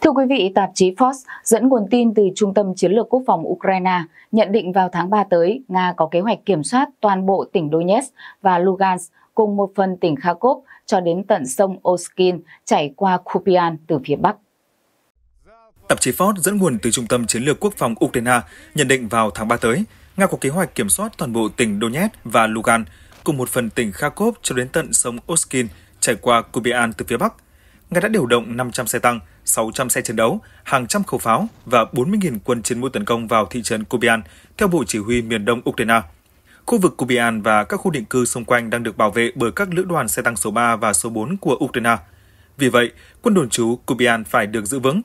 Thưa quý vị, tạp chí Forbes dẫn nguồn tin từ Trung tâm Chiến lược Quốc phòng Ukraine nhận định vào tháng 3 tới, Nga có kế hoạch kiểm soát toàn bộ tỉnh Donetsk và Lugansk cùng một phần tỉnh Kharkov cho đến tận sông Oskin chảy qua Kupian từ phía Bắc. Tạp chí Ford dẫn nguồn từ Trung tâm Chiến lược Quốc phòng Ukraine nhận định vào tháng 3 tới, Nga có kế hoạch kiểm soát toàn bộ tỉnh Donetsk và Lugan, cùng một phần tỉnh Kharkov cho đến tận sông Oskin chảy qua Kupian từ phía Bắc. Nga đã điều động 500 xe tăng, 600 xe chiến đấu, hàng trăm khẩu pháo và 40.000 quân chiến mũi tấn công vào thị trấn Kupian theo Bộ Chỉ huy miền đông Ukraine – Khu vực Kubian và các khu định cư xung quanh đang được bảo vệ bởi các lữ đoàn xe tăng số 3 và số 4 của Ukraine. Vì vậy, quân đồn trú Kubian phải được giữ vững.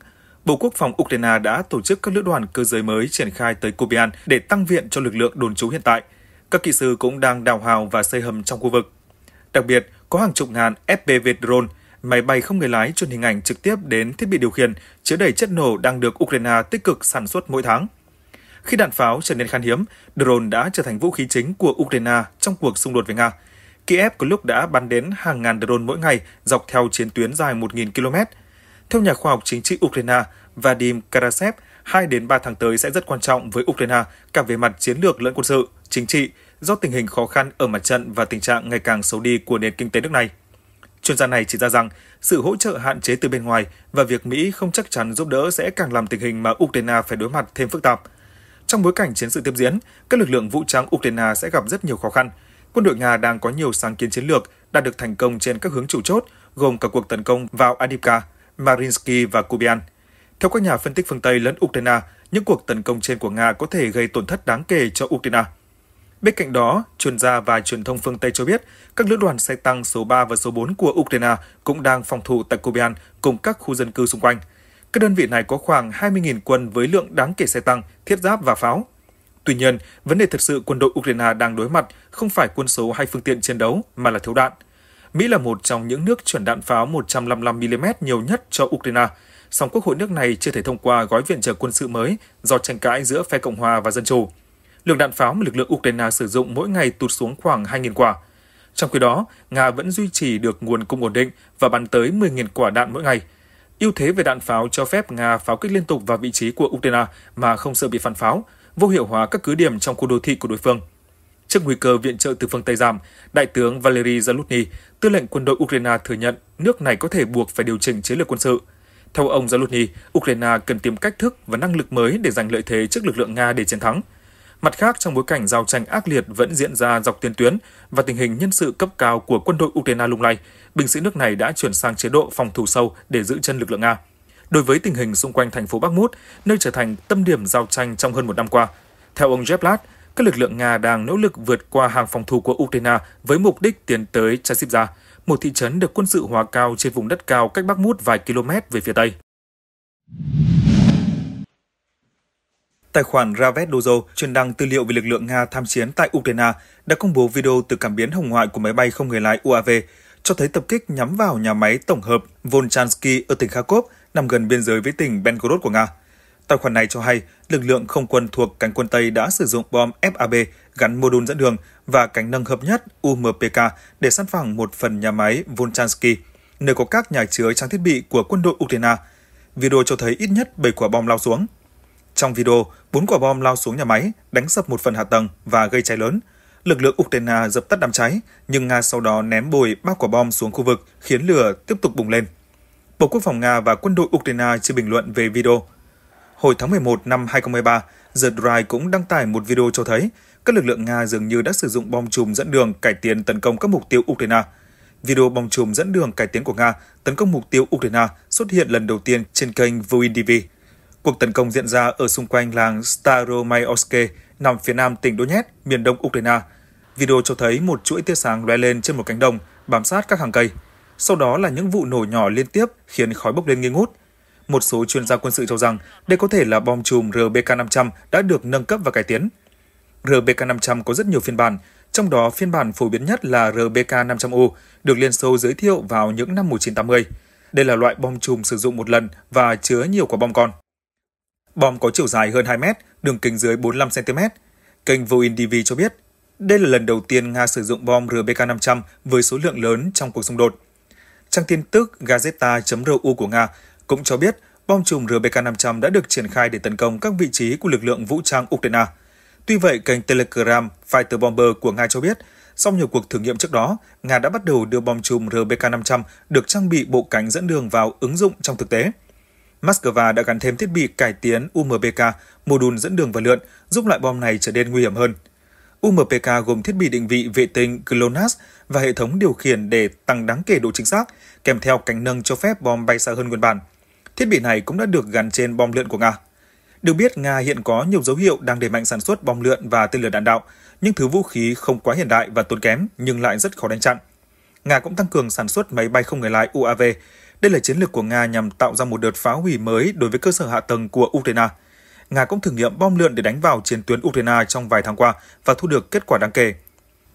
Bộ Quốc phòng Ukraine đã tổ chức các lữ đoàn cơ giới mới triển khai tới Kubian để tăng viện cho lực lượng đồn trú hiện tại. Các kỹ sư cũng đang đào hào và xây hầm trong khu vực. Đặc biệt, có hàng chục ngàn FPV drone, máy bay không người lái truyền hình ảnh trực tiếp đến thiết bị điều khiển, chứa đầy chất nổ đang được Ukraine tích cực sản xuất mỗi tháng. Khi đạn pháo trở nên khan hiếm, drone đã trở thành vũ khí chính của Ukraine trong cuộc xung đột với Nga. Kiev có lúc đã bắn đến hàng ngàn drone mỗi ngày dọc theo chiến tuyến dài 1.000 km. Theo nhà khoa học chính trị Ukraine Vadim Karasev, 2 đến 3 tháng tới sẽ rất quan trọng với Ukraine cả về mặt chiến lược lẫn quân sự, chính trị do tình hình khó khăn ở mặt trận và tình trạng ngày càng xấu đi của nền kinh tế nước này. Chuyên gia này chỉ ra rằng sự hỗ trợ hạn chế từ bên ngoài và việc Mỹ không chắc chắn giúp đỡ sẽ càng làm tình hình mà Ukraine phải đối mặt thêm phức tạp. Trong bối cảnh chiến sự tiếp diễn, các lực lượng vũ trang Ukraine sẽ gặp rất nhiều khó khăn. Quân đội Nga đang có nhiều sáng kiến chiến lược đạt được thành công trên các hướng chủ chốt, gồm cả cuộc tấn công vào Adivka, Mariinsky và Kubian. Theo các nhà phân tích phương Tây lẫn Ukraine, những cuộc tấn công trên của Nga có thể gây tổn thất đáng kể cho Ukraine. Bên cạnh đó, chuyên gia và truyền thông phương Tây cho biết, các lữ đoàn xe tăng số 3 và số 4 của Ukraine cũng đang phòng thủ tại Kubian cùng các khu dân cư xung quanh – các đơn vị này có khoảng 20.000 quân với lượng đáng kể xe tăng, thiết giáp và pháo. Tuy nhiên, vấn đề thực sự quân đội Ukraine đang đối mặt không phải quân số hay phương tiện chiến đấu mà là thiếu đạn. Mỹ là một trong những nước chuẩn đạn pháo 155mm nhiều nhất cho Ukraine, song Quốc hội nước này chưa thể thông qua gói viện trợ quân sự mới do tranh cãi giữa phe Cộng hòa và Dân chủ. Lượng đạn pháo mà lực lượng Ukraine sử dụng mỗi ngày tụt xuống khoảng 2.000 quả. Trong khi đó, Nga vẫn duy trì được nguồn cung ổn định và bắn tới 10.000 quả đạn mỗi ngày – Ưu thế về đạn pháo cho phép Nga pháo kích liên tục vào vị trí của Ukraine mà không sợ bị phản pháo, vô hiệu hóa các cứ điểm trong khu đô thị của đối phương. Trước nguy cơ viện trợ từ phương Tây giảm, Đại tướng Valery Zalutny, tư lệnh quân đội Ukraine thừa nhận nước này có thể buộc phải điều chỉnh chiến lược quân sự. Theo ông Zalutny, Ukraine cần tìm cách thức và năng lực mới để giành lợi thế trước lực lượng Nga để chiến thắng – Mặt khác, trong bối cảnh giao tranh ác liệt vẫn diễn ra dọc tiền tuyến và tình hình nhân sự cấp cao của quân đội Ukraine lung lay, binh sĩ nước này đã chuyển sang chế độ phòng thủ sâu để giữ chân lực lượng Nga. Đối với tình hình xung quanh thành phố Bakhmut, nơi trở thành tâm điểm giao tranh trong hơn một năm qua, theo ông Jeblat, các lực lượng Nga đang nỗ lực vượt qua hàng phòng thủ của Ukraine với mục đích tiến tới Chasivza, một thị trấn được quân sự hóa cao trên vùng đất cao cách Bakhmut vài km về phía Tây. Tài khoản Ravet Dojo truyền đăng tư liệu về lực lượng Nga tham chiến tại Ukraine đã công bố video từ cảm biến hồng ngoại của máy bay không người lái UAV, cho thấy tập kích nhắm vào nhà máy tổng hợp Volchansky ở tỉnh Kharkov, nằm gần biên giới với tỉnh Belgorod của Nga. Tài khoản này cho hay lực lượng không quân thuộc cánh quân Tây đã sử dụng bom FAB gắn mô đun dẫn đường và cánh nâng hợp nhất UMPK để săn phẳng một phần nhà máy Volchansky, nơi có các nhà chứa trang thiết bị của quân đội Ukraine. Video cho thấy ít nhất 7 quả bom lao xuống. Trong video, bốn quả bom lao xuống nhà máy, đánh sập một phần hạ tầng và gây cháy lớn. Lực lượng Ukraine dập tắt đám cháy, nhưng Nga sau đó ném bồi ba quả bom xuống khu vực, khiến lửa tiếp tục bùng lên. Bộ Quốc phòng Nga và quân đội Ukraine chưa bình luận về video. Hồi tháng 11 năm 2013, The Drive cũng đăng tải một video cho thấy các lực lượng Nga dường như đã sử dụng bom chùm dẫn đường cải tiến tấn công các mục tiêu Ukraine. Video bom chùm dẫn đường cải tiến của Nga tấn công mục tiêu Ukraine xuất hiện lần đầu tiên trên kênh VuinTV. Cuộc tấn công diễn ra ở xung quanh làng Staromayoske, nằm phía nam tỉnh Donetsk, miền đông Ukraine. Video cho thấy một chuỗi tia sáng lóe lên trên một cánh đồng, bám sát các hàng cây. Sau đó là những vụ nổ nhỏ liên tiếp khiến khói bốc lên nghi ngút. Một số chuyên gia quân sự cho rằng đây có thể là bom chùm RBK-500 đã được nâng cấp và cải tiến. RBK-500 có rất nhiều phiên bản, trong đó phiên bản phổ biến nhất là RBK-500U, được Liên Xô giới thiệu vào những năm 1980. Đây là loại bom chùm sử dụng một lần và chứa nhiều quả bom con. Bom có chiều dài hơn 2 mét, đường kính dưới 45cm. Kênh Voindivi cho biết, đây là lần đầu tiên Nga sử dụng bom RBK-500 với số lượng lớn trong cuộc xung đột. Trang tin tức Gazeta.ru của Nga cũng cho biết bom chùm RBK-500 đã được triển khai để tấn công các vị trí của lực lượng vũ trang Ukraine. Tuy vậy, kênh Telegram Fighter Bomber của Nga cho biết, sau nhiều cuộc thử nghiệm trước đó, Nga đã bắt đầu đưa bom chùm RBK-500 được trang bị bộ cánh dẫn đường vào ứng dụng trong thực tế – Moscow đã gắn thêm thiết bị cải tiến UMPK, mô đun dẫn đường và lượn, giúp loại bom này trở nên nguy hiểm hơn. UMPK gồm thiết bị định vị vệ tinh GLONASS và hệ thống điều khiển để tăng đáng kể độ chính xác, kèm theo cánh nâng cho phép bom bay xa hơn nguyên bản. Thiết bị này cũng đã được gắn trên bom lượn của Nga. Được biết, Nga hiện có nhiều dấu hiệu đang đẩy mạnh sản xuất bom lượn và tên lửa đạn đạo, những thứ vũ khí không quá hiện đại và tốn kém nhưng lại rất khó đánh chặn. Nga cũng tăng cường sản xuất máy bay không người lái UAV, đây là chiến lược của Nga nhằm tạo ra một đợt phá hủy mới đối với cơ sở hạ tầng của Ukraine. Nga cũng thử nghiệm bom lượn để đánh vào chiến tuyến Ukraine trong vài tháng qua và thu được kết quả đáng kể.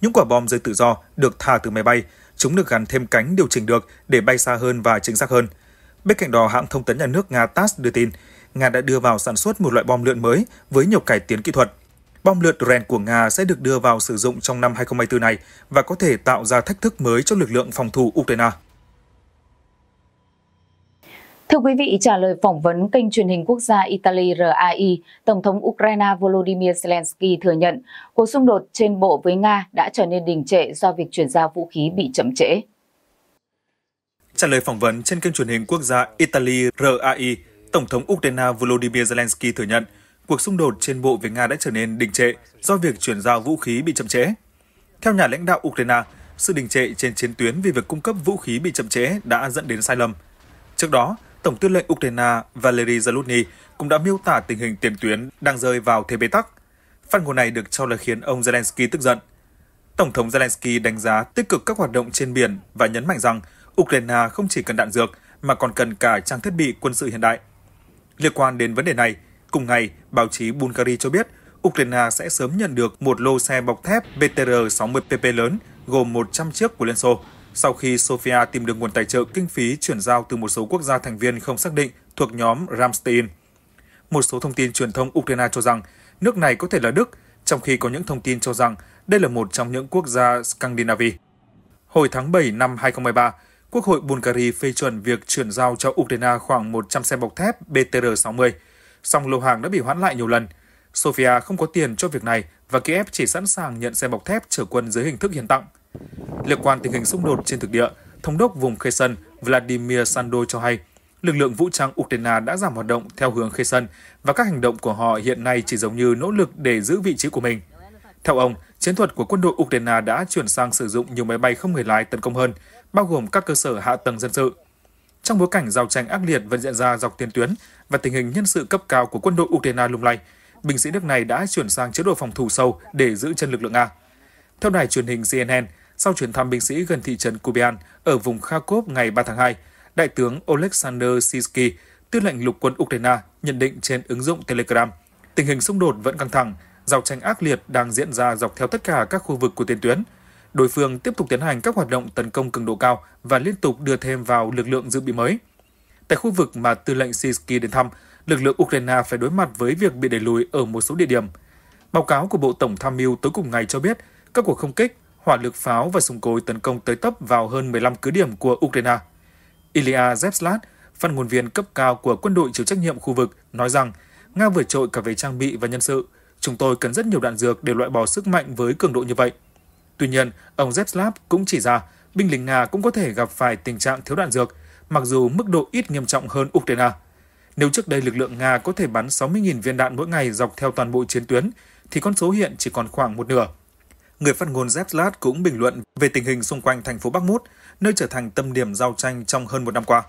Những quả bom rơi tự do được thả từ máy bay, chúng được gắn thêm cánh điều chỉnh được để bay xa hơn và chính xác hơn. Bên cạnh đó, hãng thông tấn nhà nước Nga TASS đưa tin, Nga đã đưa vào sản xuất một loại bom lượn mới với nhiều cải tiến kỹ thuật. Bom lượn Ren của Nga sẽ được đưa vào sử dụng trong năm 2024 này và có thể tạo ra thách thức mới cho lực lượng phòng thủ Ukraine. Thưa quý vị, trả lời phỏng vấn kênh truyền hình quốc gia Italy RAI, Tổng thống Ukraine Volodymyr Zelensky thừa nhận cuộc xung đột trên bộ với Nga đã trở nên đình trệ do việc chuyển giao vũ khí bị chậm trễ. Trả lời phỏng vấn trên kênh truyền hình quốc gia Italy RAI, Tổng thống Ukraine Volodymyr Zelensky thừa nhận cuộc xung đột trên bộ với Nga đã trở nên đình trệ do việc chuyển giao vũ khí bị chậm trễ. Theo nhà lãnh đạo Ukraine, sự đình trệ trên chiến tuyến vì việc cung cấp vũ khí bị chậm trễ đã dẫn đến sai lầm. Trước đó, Tổng tư lệnh Ukraine Valery Zelensky cũng đã miêu tả tình hình tiền tuyến đang rơi vào thế bế tắc. Phát ngôn này được cho là khiến ông Zelensky tức giận. Tổng thống Zelensky đánh giá tích cực các hoạt động trên biển và nhấn mạnh rằng Ukraine không chỉ cần đạn dược mà còn cần cả trang thiết bị quân sự hiện đại. Liên quan đến vấn đề này, cùng ngày, báo chí Bulgari cho biết Ukraine sẽ sớm nhận được một lô xe bọc thép BTR-60PP lớn gồm 100 chiếc của Liên Xô sau khi Sofia tìm được nguồn tài trợ kinh phí chuyển giao từ một số quốc gia thành viên không xác định thuộc nhóm Ramstein. Một số thông tin truyền thông Ukraine cho rằng nước này có thể là Đức, trong khi có những thông tin cho rằng đây là một trong những quốc gia Scandinavia. Hồi tháng 7 năm 2023, Quốc hội Bulgaria phê chuẩn việc chuyển giao cho Ukraine khoảng 100 xe bọc thép BTR-60, song lô hàng đã bị hoãn lại nhiều lần. Sofia không có tiền cho việc này và Kiev chỉ sẵn sàng nhận xe bọc thép chở quân dưới hình thức hiến tặng – Liên quan tình hình xung đột trên thực địa, Thống đốc vùng Kherson Vladimir Sando cho hay, lực lượng vũ trang Ukraine đã giảm hoạt động theo hướng Kherson và các hành động của họ hiện nay chỉ giống như nỗ lực để giữ vị trí của mình. Theo ông, chiến thuật của quân đội Ukraine đã chuyển sang sử dụng nhiều máy bay không người lái tấn công hơn, bao gồm các cơ sở hạ tầng dân sự. Trong bối cảnh giao tranh ác liệt vẫn diễn ra dọc tiền tuyến và tình hình nhân sự cấp cao của quân đội Ukraine lung lay, binh sĩ nước này đã chuyển sang chế độ phòng thủ sâu để giữ chân lực lượng Nga. Theo đài truyền hình CNN, sau chuyến thăm binh sĩ gần thị trấn Kubian ở vùng Kharkov ngày 3 tháng 2, Đại tướng Oleksandr Sisky, tư lệnh lục quân Ukraine, nhận định trên ứng dụng Telegram. Tình hình xung đột vẫn căng thẳng, giao tranh ác liệt đang diễn ra dọc theo tất cả các khu vực của tiền tuyến. Đối phương tiếp tục tiến hành các hoạt động tấn công cường độ cao và liên tục đưa thêm vào lực lượng dự bị mới. Tại khu vực mà tư lệnh Sisky đến thăm, lực lượng Ukraine phải đối mặt với việc bị đẩy lùi ở một số địa điểm. Báo cáo của Bộ Tổng tham mưu tối cùng ngày cho biết, các cuộc không kích hỏa lực pháo và súng cối tấn công tới tấp vào hơn 15 cứ điểm của Ukraine. Ilya Zepslat, phát ngôn viên cấp cao của quân đội chịu trách nhiệm khu vực, nói rằng Nga vượt trội cả về trang bị và nhân sự. Chúng tôi cần rất nhiều đạn dược để loại bỏ sức mạnh với cường độ như vậy. Tuy nhiên, ông Zepslav cũng chỉ ra binh lính Nga cũng có thể gặp phải tình trạng thiếu đạn dược, mặc dù mức độ ít nghiêm trọng hơn Ukraine. Nếu trước đây lực lượng Nga có thể bắn 60.000 viên đạn mỗi ngày dọc theo toàn bộ chiến tuyến, thì con số hiện chỉ còn khoảng một nửa. Người phát ngôn Zeplat cũng bình luận về tình hình xung quanh thành phố Bắc Mút, nơi trở thành tâm điểm giao tranh trong hơn một năm qua.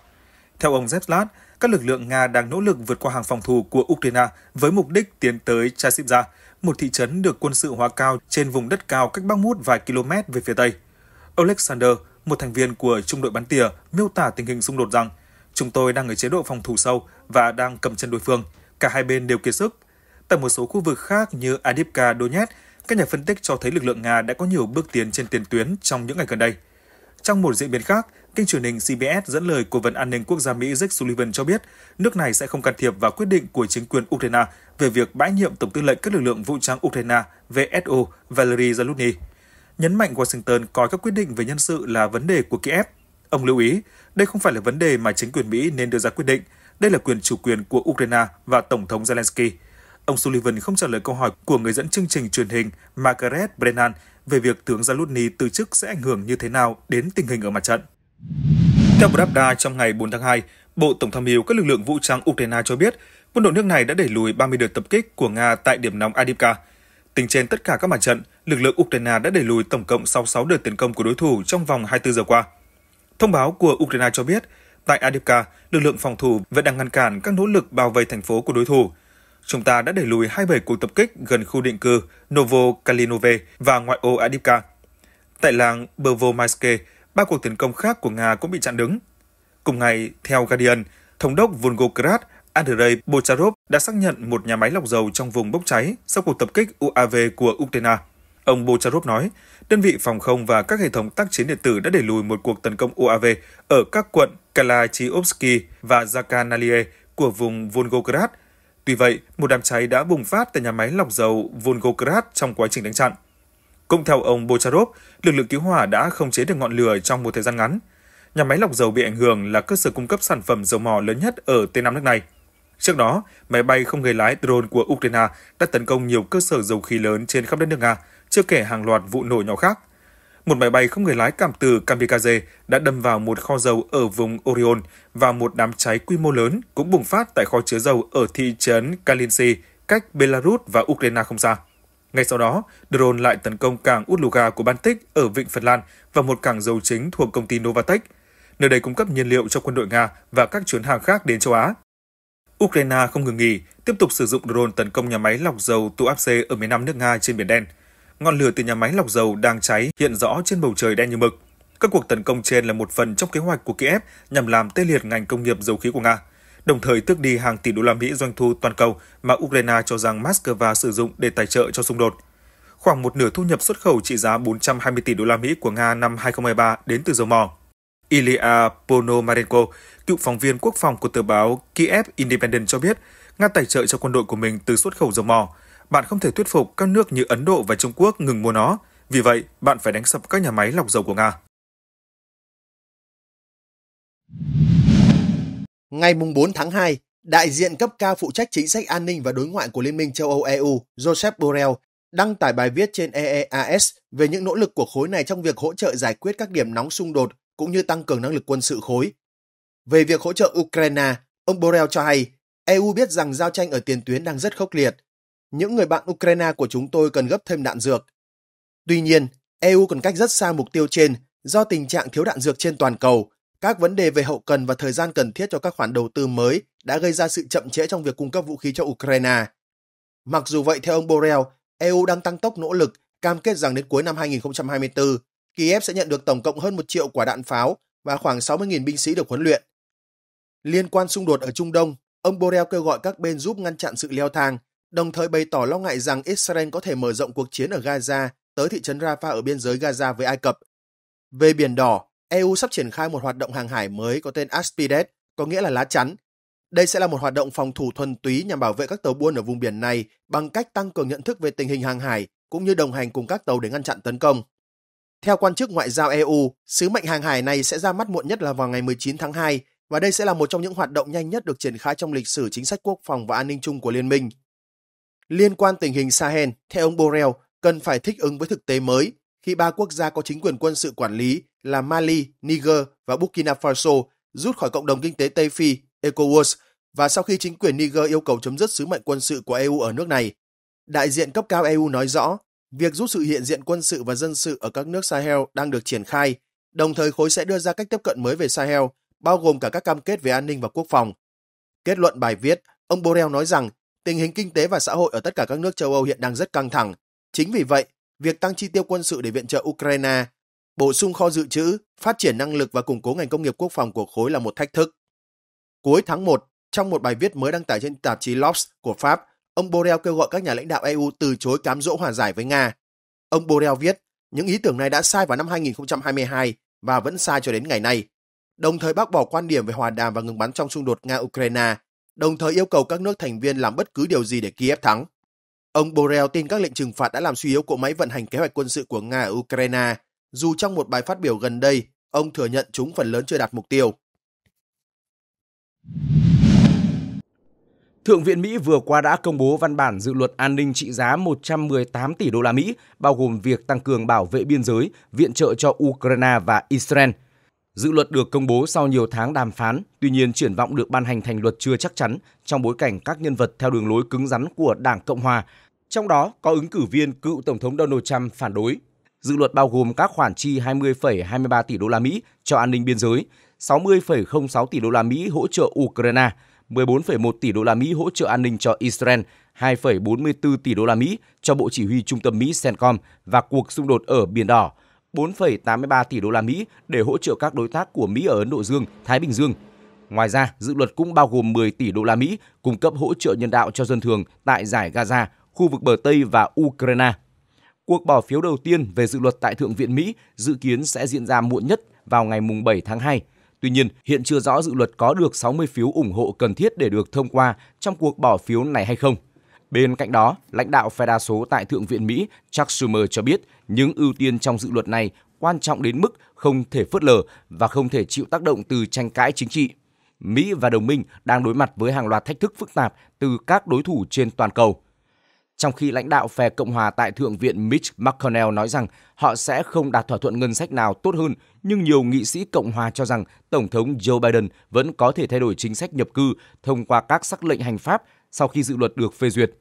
Theo ông Zeplat, các lực lượng Nga đang nỗ lực vượt qua hàng phòng thủ của Ukraine với mục đích tiến tới Chasiv một thị trấn được quân sự hóa cao trên vùng đất cao cách Bắc Mút vài km về phía Tây. Alexander, một thành viên của trung đội bắn tỉa, miêu tả tình hình xung đột rằng Chúng tôi đang ở chế độ phòng thủ sâu và đang cầm chân đối phương. Cả hai bên đều kiệt sức. Tại một số khu vực khác như Adipka Donetsk, các nhà phân tích cho thấy lực lượng Nga đã có nhiều bước tiến trên tiền tuyến trong những ngày gần đây. Trong một diễn biến khác, kênh truyền hình CBS dẫn lời Cố vấn An ninh Quốc gia Mỹ Jake Sullivan cho biết nước này sẽ không can thiệp vào quyết định của chính quyền Ukraine về việc bãi nhiệm Tổng tư lệnh các lực lượng vũ trang Ukraine VSO Valery Zaluzny. Nhấn mạnh Washington coi các quyết định về nhân sự là vấn đề của Kiev. Ông lưu ý, đây không phải là vấn đề mà chính quyền Mỹ nên đưa ra quyết định, đây là quyền chủ quyền của Ukraine và Tổng thống Zelensky – Ông Sullivan không trả lời câu hỏi của người dẫn chương trình truyền hình Margaret Brennan về việc tướng Zalutny từ chức sẽ ảnh hưởng như thế nào đến tình hình ở mặt trận. Theo Pravda, trong ngày 4 tháng 2, Bộ Tổng tham mưu các lực lượng vũ trang Ukraine cho biết quân đội nước này đã đẩy lùi 30 đợt tập kích của Nga tại điểm nóng Adivka. Tính trên tất cả các mặt trận, lực lượng Ukraine đã đẩy lùi tổng cộng 66 đợt tiến công của đối thủ trong vòng 24 giờ qua. Thông báo của Ukraine cho biết, tại Adivka, lực lượng phòng thủ vẫn đang ngăn cản các nỗ lực bao vây thành phố của đối thủ – chúng ta đã đẩy lùi 27 cuộc tập kích gần khu định cư Novo Kalinove và ngoại ô Adivka. Tại làng Bervomaiske, ba cuộc tấn công khác của Nga cũng bị chặn đứng. Cùng ngày, theo Guardian, Thống đốc Volgograd Andrei Bocharov đã xác nhận một nhà máy lọc dầu trong vùng bốc cháy sau cuộc tập kích UAV của Ukraine. Ông Bocharov nói, đơn vị phòng không và các hệ thống tác chiến điện tử đã đẩy lùi một cuộc tấn công UAV ở các quận Kalachiovsky và Zakanalie của vùng Volgograd Tuy vậy, một đám cháy đã bùng phát tại nhà máy lọc dầu Volgograd trong quá trình đánh chặn. Cũng theo ông Bocharov, lực lượng cứu hỏa đã không chế được ngọn lửa trong một thời gian ngắn. Nhà máy lọc dầu bị ảnh hưởng là cơ sở cung cấp sản phẩm dầu mỏ lớn nhất ở Tây Nam nước này. Trước đó, máy bay không người lái drone của Ukraine đã tấn công nhiều cơ sở dầu khí lớn trên khắp đất nước Nga, chưa kể hàng loạt vụ nổ nhỏ khác một máy bay không người lái cảm tử kamikaze đã đâm vào một kho dầu ở vùng Orion và một đám cháy quy mô lớn cũng bùng phát tại kho chứa dầu ở thị trấn Kalinsi, cách Belarus và Ukraine không xa. Ngay sau đó, drone lại tấn công cảng Utluga của Baltic ở Vịnh Phần Lan và một cảng dầu chính thuộc công ty Novatech. Nơi đây cung cấp nhiên liệu cho quân đội Nga và các chuyến hàng khác đến châu Á. Ukraine không ngừng nghỉ, tiếp tục sử dụng drone tấn công nhà máy lọc dầu Tuapse ở miền nam nước Nga trên Biển Đen – ngọn lửa từ nhà máy lọc dầu đang cháy hiện rõ trên bầu trời đen như mực. Các cuộc tấn công trên là một phần trong kế hoạch của Kiev nhằm làm tê liệt ngành công nghiệp dầu khí của Nga, đồng thời tước đi hàng tỷ đô la Mỹ doanh thu toàn cầu mà Ukraine cho rằng Moscow sử dụng để tài trợ cho xung đột. Khoảng một nửa thu nhập xuất khẩu trị giá 420 tỷ đô la Mỹ của Nga năm 2023 đến từ dầu mỏ. Ilya Ponomarenko, cựu phóng viên quốc phòng của tờ báo Kiev Independent cho biết, Nga tài trợ cho quân đội của mình từ xuất khẩu dầu mỏ, bạn không thể thuyết phục các nước như Ấn Độ và Trung Quốc ngừng mua nó, vì vậy bạn phải đánh sập các nhà máy lọc dầu của Nga. Ngày 4 tháng 2, đại diện cấp cao phụ trách chính sách an ninh và đối ngoại của Liên minh châu Âu EU Joseph Borrell đăng tải bài viết trên EEAS về những nỗ lực của khối này trong việc hỗ trợ giải quyết các điểm nóng xung đột cũng như tăng cường năng lực quân sự khối. Về việc hỗ trợ Ukraine, ông Borrell cho hay EU biết rằng giao tranh ở tiền tuyến đang rất khốc liệt những người bạn Ukraine của chúng tôi cần gấp thêm đạn dược. Tuy nhiên, EU còn cách rất xa mục tiêu trên do tình trạng thiếu đạn dược trên toàn cầu, các vấn đề về hậu cần và thời gian cần thiết cho các khoản đầu tư mới đã gây ra sự chậm trễ trong việc cung cấp vũ khí cho Ukraine. Mặc dù vậy, theo ông Borrell, EU đang tăng tốc nỗ lực, cam kết rằng đến cuối năm 2024, Kiev sẽ nhận được tổng cộng hơn một triệu quả đạn pháo và khoảng 60.000 binh sĩ được huấn luyện. Liên quan xung đột ở Trung Đông, ông Borrell kêu gọi các bên giúp ngăn chặn sự leo thang đồng thời bày tỏ lo ngại rằng Israel có thể mở rộng cuộc chiến ở Gaza tới thị trấn Rafah ở biên giới Gaza với Ai Cập. Về Biển Đỏ, EU sắp triển khai một hoạt động hàng hải mới có tên Aspides, có nghĩa là lá chắn. Đây sẽ là một hoạt động phòng thủ thuần túy nhằm bảo vệ các tàu buôn ở vùng biển này bằng cách tăng cường nhận thức về tình hình hàng hải cũng như đồng hành cùng các tàu để ngăn chặn tấn công. Theo quan chức ngoại giao EU, sứ mệnh hàng hải này sẽ ra mắt muộn nhất là vào ngày 19 tháng 2 và đây sẽ là một trong những hoạt động nhanh nhất được triển khai trong lịch sử chính sách quốc phòng và an ninh chung của liên minh. Liên quan tình hình Sahel, theo ông Borrell, cần phải thích ứng với thực tế mới khi ba quốc gia có chính quyền quân sự quản lý là Mali, Niger và Burkina Faso rút khỏi cộng đồng kinh tế Tây Phi, ECOWAS, và sau khi chính quyền Niger yêu cầu chấm dứt sứ mệnh quân sự của EU ở nước này. Đại diện cấp cao EU nói rõ, việc rút sự hiện diện quân sự và dân sự ở các nước Sahel đang được triển khai, đồng thời khối sẽ đưa ra cách tiếp cận mới về Sahel, bao gồm cả các cam kết về an ninh và quốc phòng. Kết luận bài viết, ông Borrell nói rằng Tình hình kinh tế và xã hội ở tất cả các nước châu Âu hiện đang rất căng thẳng. Chính vì vậy, việc tăng chi tiêu quân sự để viện trợ Ukraine, bổ sung kho dự trữ, phát triển năng lực và củng cố ngành công nghiệp quốc phòng của khối là một thách thức. Cuối tháng 1, trong một bài viết mới đăng tải trên tạp chí Lobs của Pháp, ông Borrell kêu gọi các nhà lãnh đạo EU từ chối cám dỗ hòa giải với Nga. Ông Borrell viết, những ý tưởng này đã sai vào năm 2022 và vẫn sai cho đến ngày nay. Đồng thời bác bỏ quan điểm về hòa đàm và ngừng bắn trong xung đột Nga-Ukraine đồng thời yêu cầu các nước thành viên làm bất cứ điều gì để Kiev thắng. Ông Borrell tin các lệnh trừng phạt đã làm suy yếu cỗ máy vận hành kế hoạch quân sự của Nga ở Ukraine, dù trong một bài phát biểu gần đây, ông thừa nhận chúng phần lớn chưa đạt mục tiêu. Thượng viện Mỹ vừa qua đã công bố văn bản dự luật an ninh trị giá 118 tỷ đô la Mỹ, bao gồm việc tăng cường bảo vệ biên giới, viện trợ cho Ukraine và Israel – Dự luật được công bố sau nhiều tháng đàm phán, tuy nhiên triển vọng được ban hành thành luật chưa chắc chắn trong bối cảnh các nhân vật theo đường lối cứng rắn của Đảng Cộng hòa, trong đó có ứng cử viên cựu Tổng thống Donald Trump phản đối. Dự luật bao gồm các khoản chi 20,23 tỷ đô la Mỹ cho an ninh biên giới, 60,06 tỷ đô la Mỹ hỗ trợ Ukraine, 14,1 tỷ đô la Mỹ hỗ trợ an ninh cho Israel, 2,44 tỷ đô la Mỹ cho Bộ Chỉ huy Trung tâm Mỹ CENTCOM và cuộc xung đột ở Biển Đỏ – 4,83 tỷ đô la Mỹ để hỗ trợ các đối tác của Mỹ ở Ấn Độ Dương, Thái Bình Dương. Ngoài ra, dự luật cũng bao gồm 10 tỷ đô la Mỹ cung cấp hỗ trợ nhân đạo cho dân thường tại giải Gaza, khu vực bờ Tây và Ukraine. Cuộc bỏ phiếu đầu tiên về dự luật tại Thượng viện Mỹ dự kiến sẽ diễn ra muộn nhất vào ngày 7 tháng 2. Tuy nhiên, hiện chưa rõ dự luật có được 60 phiếu ủng hộ cần thiết để được thông qua trong cuộc bỏ phiếu này hay không. Bên cạnh đó, lãnh đạo phe đa số tại Thượng viện Mỹ Chuck Schumer cho biết những ưu tiên trong dự luật này quan trọng đến mức không thể phớt lờ và không thể chịu tác động từ tranh cãi chính trị. Mỹ và đồng minh đang đối mặt với hàng loạt thách thức phức tạp từ các đối thủ trên toàn cầu. Trong khi lãnh đạo phe Cộng hòa tại Thượng viện Mitch McConnell nói rằng họ sẽ không đạt thỏa thuận ngân sách nào tốt hơn, nhưng nhiều nghị sĩ Cộng hòa cho rằng Tổng thống Joe Biden vẫn có thể thay đổi chính sách nhập cư thông qua các sắc lệnh hành pháp sau khi dự luật được phê duyệt.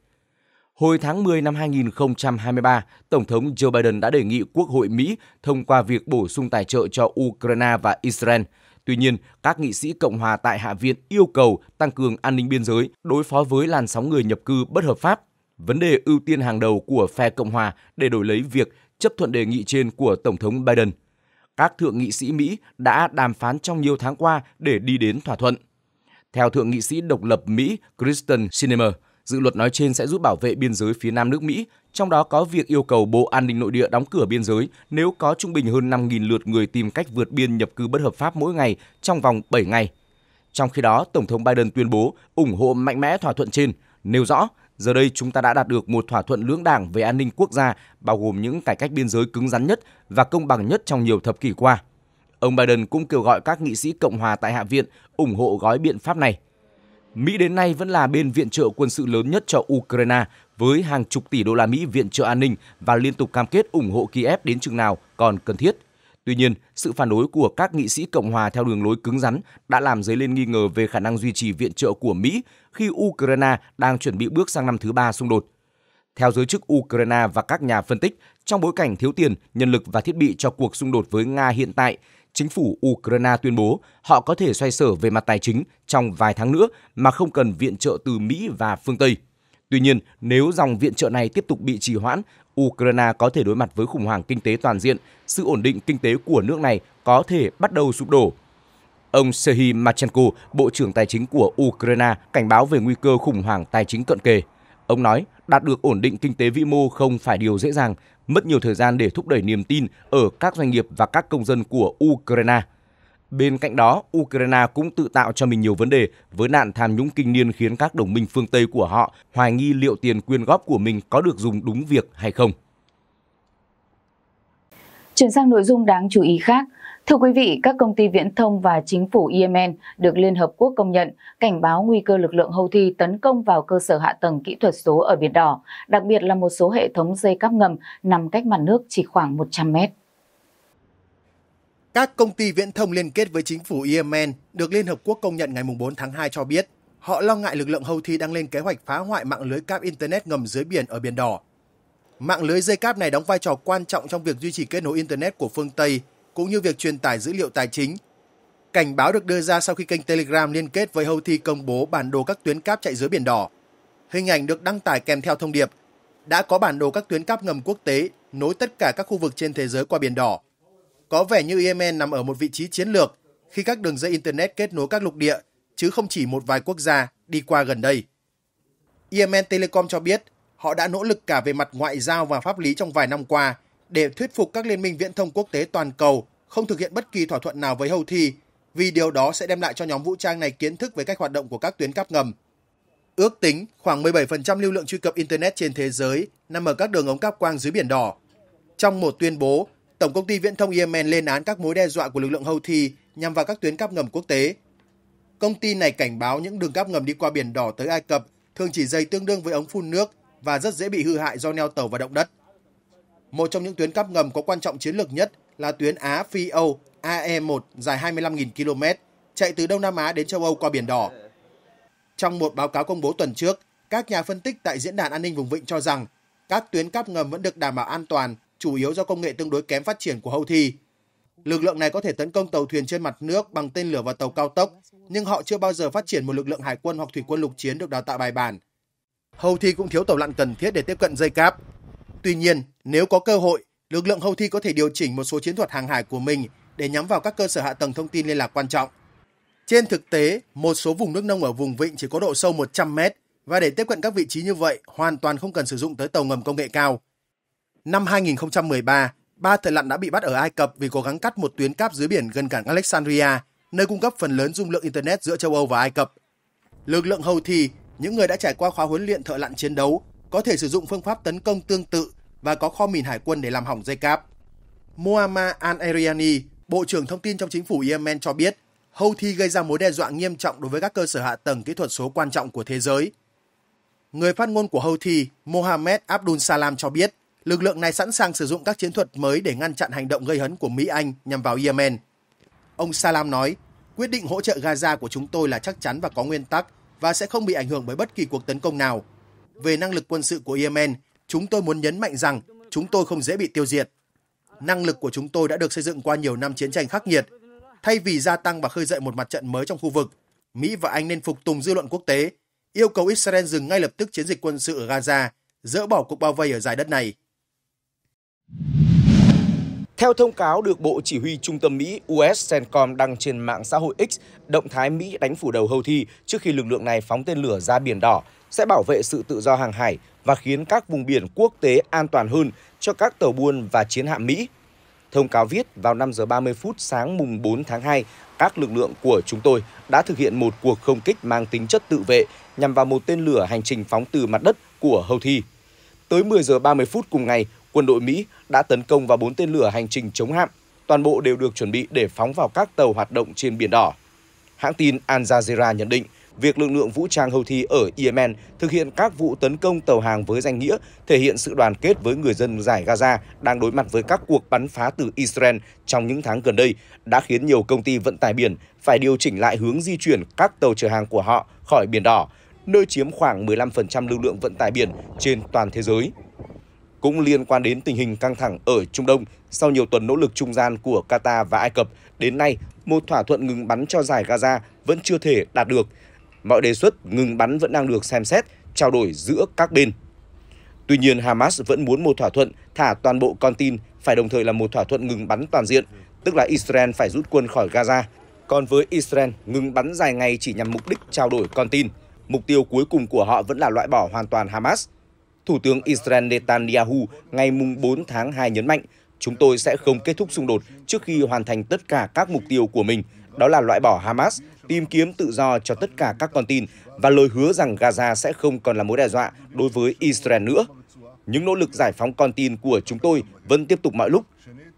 Hồi tháng 10 năm 2023, Tổng thống Joe Biden đã đề nghị Quốc hội Mỹ thông qua việc bổ sung tài trợ cho Ukraine và Israel. Tuy nhiên, các nghị sĩ Cộng hòa tại Hạ viện yêu cầu tăng cường an ninh biên giới đối phó với làn sóng người nhập cư bất hợp pháp, vấn đề ưu tiên hàng đầu của phe Cộng hòa để đổi lấy việc chấp thuận đề nghị trên của Tổng thống Biden. Các thượng nghị sĩ Mỹ đã đàm phán trong nhiều tháng qua để đi đến thỏa thuận. Theo thượng nghị sĩ độc lập Mỹ Kristen Sinema, dự luật nói trên sẽ giúp bảo vệ biên giới phía nam nước Mỹ, trong đó có việc yêu cầu Bộ An ninh Nội địa đóng cửa biên giới nếu có trung bình hơn 5.000 lượt người tìm cách vượt biên nhập cư bất hợp pháp mỗi ngày trong vòng 7 ngày. Trong khi đó, Tổng thống Biden tuyên bố ủng hộ mạnh mẽ thỏa thuận trên, nêu rõ giờ đây chúng ta đã đạt được một thỏa thuận lưỡng đảng về an ninh quốc gia bao gồm những cải cách biên giới cứng rắn nhất và công bằng nhất trong nhiều thập kỷ qua. Ông Biden cũng kêu gọi các nghị sĩ Cộng hòa tại Hạ viện ủng hộ gói biện pháp này. Mỹ đến nay vẫn là bên viện trợ quân sự lớn nhất cho Ukraine với hàng chục tỷ đô la Mỹ viện trợ an ninh và liên tục cam kết ủng hộ Kiev đến chừng nào còn cần thiết. Tuy nhiên, sự phản đối của các nghị sĩ Cộng hòa theo đường lối cứng rắn đã làm dấy lên nghi ngờ về khả năng duy trì viện trợ của Mỹ khi Ukraine đang chuẩn bị bước sang năm thứ ba xung đột. Theo giới chức Ukraine và các nhà phân tích, trong bối cảnh thiếu tiền, nhân lực và thiết bị cho cuộc xung đột với Nga hiện tại, chính phủ Ukraine tuyên bố họ có thể xoay sở về mặt tài chính trong vài tháng nữa mà không cần viện trợ từ Mỹ và phương Tây. Tuy nhiên, nếu dòng viện trợ này tiếp tục bị trì hoãn, Ukraine có thể đối mặt với khủng hoảng kinh tế toàn diện, sự ổn định kinh tế của nước này có thể bắt đầu sụp đổ. Ông Serhiy Marchenko, Bộ trưởng Tài chính của Ukraine, cảnh báo về nguy cơ khủng hoảng tài chính cận kề. Ông nói, đạt được ổn định kinh tế vĩ mô không phải điều dễ dàng mất nhiều thời gian để thúc đẩy niềm tin ở các doanh nghiệp và các công dân của Ukraine. Bên cạnh đó, Ukraine cũng tự tạo cho mình nhiều vấn đề với nạn tham nhũng kinh niên khiến các đồng minh phương Tây của họ hoài nghi liệu tiền quyên góp của mình có được dùng đúng việc hay không. Chuyển sang nội dung đáng chú ý khác, Thưa quý vị, các công ty viễn thông và chính phủ Yemen được Liên Hợp Quốc công nhận cảnh báo nguy cơ lực lượng Houthi tấn công vào cơ sở hạ tầng kỹ thuật số ở Biển Đỏ, đặc biệt là một số hệ thống dây cáp ngầm nằm cách mặt nước chỉ khoảng 100 mét. Các công ty viễn thông liên kết với chính phủ Yemen được Liên Hợp Quốc công nhận ngày 4 tháng 2 cho biết họ lo ngại lực lượng Houthi đang lên kế hoạch phá hoại mạng lưới cáp Internet ngầm dưới biển ở Biển Đỏ. Mạng lưới dây cáp này đóng vai trò quan trọng trong việc duy trì kết nối Internet của phương Tây cũng như việc truyền tải dữ liệu tài chính. Cảnh báo được đưa ra sau khi kênh Telegram liên kết với Houthi công bố bản đồ các tuyến cáp chạy dưới Biển Đỏ. Hình ảnh được đăng tải kèm theo thông điệp đã có bản đồ các tuyến cáp ngầm quốc tế nối tất cả các khu vực trên thế giới qua Biển Đỏ. Có vẻ như Yemen nằm ở một vị trí chiến lược khi các đường dây Internet kết nối các lục địa, chứ không chỉ một vài quốc gia đi qua gần đây. Yemen Telecom cho biết họ đã nỗ lực cả về mặt ngoại giao và pháp lý trong vài năm qua – để thuyết phục các liên minh viễn thông quốc tế toàn cầu không thực hiện bất kỳ thỏa thuận nào với Houthi vì điều đó sẽ đem lại cho nhóm vũ trang này kiến thức về cách hoạt động của các tuyến cáp ngầm. Ước tính khoảng 17% lưu lượng truy cập Internet trên thế giới nằm ở các đường ống cáp quang dưới Biển Đỏ. Trong một tuyên bố, Tổng công ty Viễn thông Yemen lên án các mối đe dọa của lực lượng Houthi nhằm vào các tuyến cáp ngầm quốc tế. Công ty này cảnh báo những đường cáp ngầm đi qua Biển Đỏ tới Ai Cập thường chỉ dây tương đương với ống phun nước và rất dễ bị hư hại do neo tàu và động đất. Một trong những tuyến cáp ngầm có quan trọng chiến lược nhất là tuyến Á-Phi-Âu AE1 dài 25.000 km, chạy từ Đông Nam Á đến châu Âu qua Biển Đỏ. Trong một báo cáo công bố tuần trước, các nhà phân tích tại Diễn đàn An ninh vùng vịnh cho rằng các tuyến cáp ngầm vẫn được đảm bảo an toàn, chủ yếu do công nghệ tương đối kém phát triển của Houthi. Lực lượng này có thể tấn công tàu thuyền trên mặt nước bằng tên lửa và tàu cao tốc, nhưng họ chưa bao giờ phát triển một lực lượng hải quân hoặc thủy quân lục chiến được đào tạo bài bản. Houthi cũng thiếu tàu lặn cần thiết để tiếp cận dây cáp. Tuy nhiên, nếu có cơ hội, lực lượng Houthi có thể điều chỉnh một số chiến thuật hàng hải của mình để nhắm vào các cơ sở hạ tầng thông tin liên lạc quan trọng. Trên thực tế, một số vùng nước nông ở vùng vịnh chỉ có độ sâu 100 mét và để tiếp cận các vị trí như vậy hoàn toàn không cần sử dụng tới tàu ngầm công nghệ cao. Năm 2013, ba thợ lặn đã bị bắt ở Ai Cập vì cố gắng cắt một tuyến cáp dưới biển gần cảng Alexandria, nơi cung cấp phần lớn dung lượng Internet giữa châu Âu và Ai Cập. Lực lượng hầu thì, những người đã trải qua khóa huấn luyện thợ lặn chiến đấu, có thể sử dụng phương pháp tấn công tương tự và có kho mìn hải quân để làm hỏng dây cáp. Muammar al-Ariani, Bộ trưởng Thông tin trong chính phủ Yemen cho biết, Houthi gây ra mối đe dọa nghiêm trọng đối với các cơ sở hạ tầng kỹ thuật số quan trọng của thế giới. Người phát ngôn của Houthi, Mohammed Abdul Salam cho biết, lực lượng này sẵn sàng sử dụng các chiến thuật mới để ngăn chặn hành động gây hấn của Mỹ-Anh nhằm vào Yemen. Ông Salam nói, quyết định hỗ trợ Gaza của chúng tôi là chắc chắn và có nguyên tắc và sẽ không bị ảnh hưởng bởi bất kỳ cuộc tấn công nào. Về năng lực quân sự của Yemen, chúng tôi muốn nhấn mạnh rằng chúng tôi không dễ bị tiêu diệt. Năng lực của chúng tôi đã được xây dựng qua nhiều năm chiến tranh khắc nghiệt. Thay vì gia tăng và khơi dậy một mặt trận mới trong khu vực, Mỹ và Anh nên phục tùng dư luận quốc tế, yêu cầu Israel dừng ngay lập tức chiến dịch quân sự ở Gaza, dỡ bỏ cuộc bao vây ở giải đất này. Theo thông cáo được Bộ Chỉ huy Trung tâm Mỹ US CENTCOM đăng trên mạng xã hội X, động thái Mỹ đánh phủ đầu Houthi trước khi lực lượng này phóng tên lửa ra biển đỏ sẽ bảo vệ sự tự do hàng hải và khiến các vùng biển quốc tế an toàn hơn cho các tàu buôn và chiến hạm Mỹ. Thông cáo viết vào 5 giờ 30 phút sáng mùng 4 tháng 2, các lực lượng của chúng tôi đã thực hiện một cuộc không kích mang tính chất tự vệ nhằm vào một tên lửa hành trình phóng từ mặt đất của Houthi. Tới 10 giờ 30 phút cùng ngày, quân đội Mỹ đã tấn công vào 4 tên lửa hành trình chống hạm, toàn bộ đều được chuẩn bị để phóng vào các tàu hoạt động trên biển đỏ. Hãng tin Al Jazeera nhận định việc lực lượng vũ trang Houthi ở Yemen thực hiện các vụ tấn công tàu hàng với danh nghĩa thể hiện sự đoàn kết với người dân giải Gaza đang đối mặt với các cuộc bắn phá từ Israel trong những tháng gần đây đã khiến nhiều công ty vận tải biển phải điều chỉnh lại hướng di chuyển các tàu chở hàng của họ khỏi Biển Đỏ, nơi chiếm khoảng 15% lưu lượng vận tải biển trên toàn thế giới cũng liên quan đến tình hình căng thẳng ở Trung Đông. Sau nhiều tuần nỗ lực trung gian của Qatar và Ai Cập, đến nay một thỏa thuận ngừng bắn cho giải Gaza vẫn chưa thể đạt được mọi đề xuất ngừng bắn vẫn đang được xem xét, trao đổi giữa các bên. Tuy nhiên, Hamas vẫn muốn một thỏa thuận thả toàn bộ con tin phải đồng thời là một thỏa thuận ngừng bắn toàn diện, tức là Israel phải rút quân khỏi Gaza. Còn với Israel, ngừng bắn dài ngày chỉ nhằm mục đích trao đổi con tin. Mục tiêu cuối cùng của họ vẫn là loại bỏ hoàn toàn Hamas. Thủ tướng Israel Netanyahu ngày 4 tháng 2 nhấn mạnh, chúng tôi sẽ không kết thúc xung đột trước khi hoàn thành tất cả các mục tiêu của mình, đó là loại bỏ Hamas, tìm kiếm tự do cho tất cả các con tin và lời hứa rằng Gaza sẽ không còn là mối đe dọa đối với Israel nữa. Những nỗ lực giải phóng con tin của chúng tôi vẫn tiếp tục mọi lúc.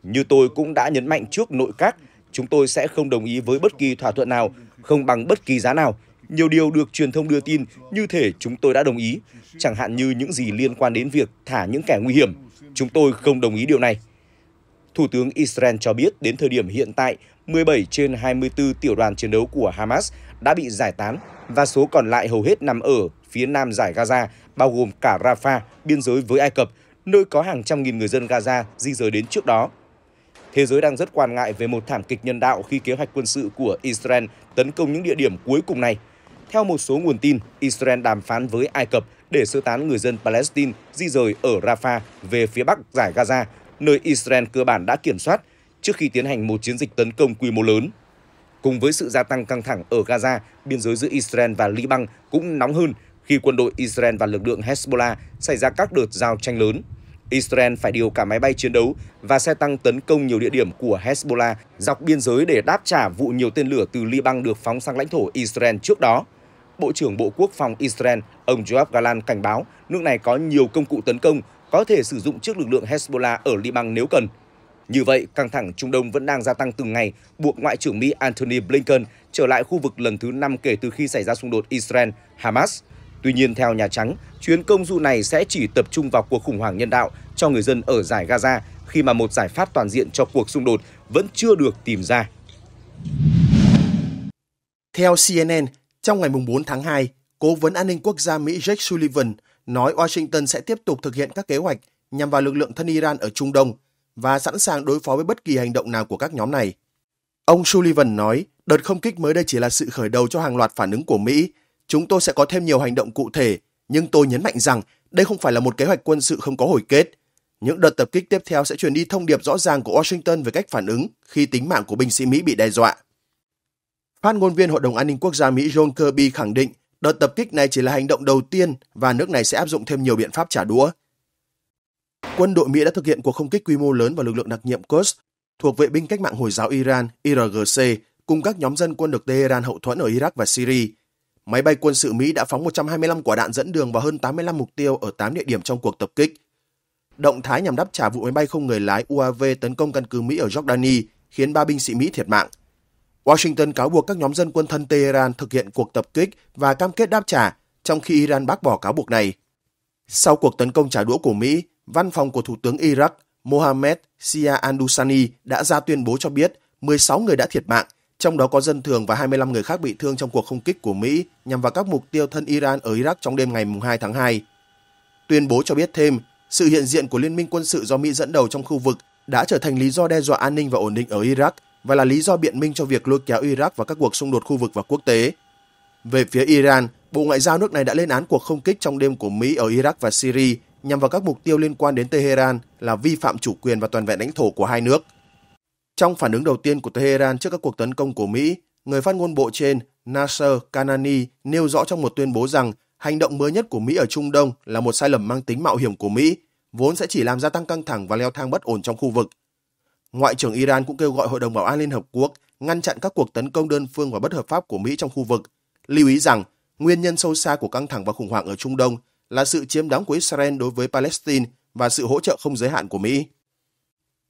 Như tôi cũng đã nhấn mạnh trước nội các, chúng tôi sẽ không đồng ý với bất kỳ thỏa thuận nào, không bằng bất kỳ giá nào. Nhiều điều được truyền thông đưa tin như thể chúng tôi đã đồng ý, chẳng hạn như những gì liên quan đến việc thả những kẻ nguy hiểm. Chúng tôi không đồng ý điều này. Thủ tướng Israel cho biết đến thời điểm hiện tại, 17 trên 24 tiểu đoàn chiến đấu của Hamas đã bị giải tán và số còn lại hầu hết nằm ở phía nam giải Gaza, bao gồm cả Rafah, biên giới với Ai Cập, nơi có hàng trăm nghìn người dân Gaza di rời đến trước đó. Thế giới đang rất quan ngại về một thảm kịch nhân đạo khi kế hoạch quân sự của Israel tấn công những địa điểm cuối cùng này. Theo một số nguồn tin, Israel đàm phán với Ai Cập để sơ tán người dân Palestine di rời ở Rafah về phía bắc giải Gaza, nơi Israel cơ bản đã kiểm soát trước khi tiến hành một chiến dịch tấn công quy mô lớn. Cùng với sự gia tăng căng thẳng ở Gaza, biên giới giữa Israel và Liban cũng nóng hơn khi quân đội Israel và lực lượng Hezbollah xảy ra các đợt giao tranh lớn. Israel phải điều cả máy bay chiến đấu và xe tăng tấn công nhiều địa điểm của Hezbollah dọc biên giới để đáp trả vụ nhiều tên lửa từ Liban được phóng sang lãnh thổ Israel trước đó. Bộ trưởng Bộ Quốc phòng Israel, ông Joab Galan cảnh báo nước này có nhiều công cụ tấn công có thể sử dụng trước lực lượng Hezbollah ở Liban nếu cần – như vậy, căng thẳng Trung Đông vẫn đang gia tăng từng ngày, buộc Ngoại trưởng Mỹ Antony Blinken trở lại khu vực lần thứ 5 kể từ khi xảy ra xung đột Israel-Hamas. Tuy nhiên, theo Nhà Trắng, chuyến công du này sẽ chỉ tập trung vào cuộc khủng hoảng nhân đạo cho người dân ở giải Gaza khi mà một giải pháp toàn diện cho cuộc xung đột vẫn chưa được tìm ra. Theo CNN, trong ngày 4 tháng 2, Cố vấn an ninh quốc gia Mỹ Jake Sullivan nói Washington sẽ tiếp tục thực hiện các kế hoạch nhằm vào lực lượng thân Iran ở Trung Đông – và sẵn sàng đối phó với bất kỳ hành động nào của các nhóm này. Ông Sullivan nói, đợt không kích mới đây chỉ là sự khởi đầu cho hàng loạt phản ứng của Mỹ. Chúng tôi sẽ có thêm nhiều hành động cụ thể, nhưng tôi nhấn mạnh rằng đây không phải là một kế hoạch quân sự không có hồi kết. Những đợt tập kích tiếp theo sẽ truyền đi thông điệp rõ ràng của Washington về cách phản ứng khi tính mạng của binh sĩ Mỹ bị đe dọa. Phát ngôn viên Hội đồng An ninh Quốc gia Mỹ John Kirby khẳng định đợt tập kích này chỉ là hành động đầu tiên và nước này sẽ áp dụng thêm nhiều biện pháp trả đũa quân đội Mỹ đã thực hiện cuộc không kích quy mô lớn vào lực lượng đặc nhiệm Quds thuộc vệ binh cách mạng Hồi giáo Iran IRGC cùng các nhóm dân quân được Tehran hậu thuẫn ở Iraq và Syria. Máy bay quân sự Mỹ đã phóng 125 quả đạn dẫn đường vào hơn 85 mục tiêu ở 8 địa điểm trong cuộc tập kích. Động thái nhằm đáp trả vụ máy bay không người lái UAV tấn công căn cứ Mỹ ở Jordani khiến 3 binh sĩ Mỹ thiệt mạng. Washington cáo buộc các nhóm dân quân thân Tehran thực hiện cuộc tập kích và cam kết đáp trả, trong khi Iran bác bỏ cáo buộc này. Sau cuộc tấn công trả đũa của Mỹ, Văn phòng của Thủ tướng Iraq Mohammed Sia Andusani đã ra tuyên bố cho biết 16 người đã thiệt mạng, trong đó có dân thường và 25 người khác bị thương trong cuộc không kích của Mỹ nhằm vào các mục tiêu thân Iran ở Iraq trong đêm ngày 2 tháng 2. Tuyên bố cho biết thêm, sự hiện diện của Liên minh quân sự do Mỹ dẫn đầu trong khu vực đã trở thành lý do đe dọa an ninh và ổn định ở Iraq và là lý do biện minh cho việc lôi kéo Iraq vào các cuộc xung đột khu vực và quốc tế. Về phía Iran, Bộ Ngoại giao nước này đã lên án cuộc không kích trong đêm của Mỹ ở Iraq và Syria nhằm vào các mục tiêu liên quan đến Tehran là vi phạm chủ quyền và toàn vẹn lãnh thổ của hai nước. Trong phản ứng đầu tiên của Tehran trước các cuộc tấn công của Mỹ, người phát ngôn bộ trên Nasser Kanani nêu rõ trong một tuyên bố rằng hành động mới nhất của Mỹ ở Trung Đông là một sai lầm mang tính mạo hiểm của Mỹ, vốn sẽ chỉ làm gia tăng căng thẳng và leo thang bất ổn trong khu vực. Ngoại trưởng Iran cũng kêu gọi Hội đồng Bảo an Liên Hợp Quốc ngăn chặn các cuộc tấn công đơn phương và bất hợp pháp của Mỹ trong khu vực, lưu ý rằng nguyên nhân sâu xa của căng thẳng và khủng hoảng ở Trung Đông – là sự chiếm đóng của Israel đối với Palestine và sự hỗ trợ không giới hạn của Mỹ.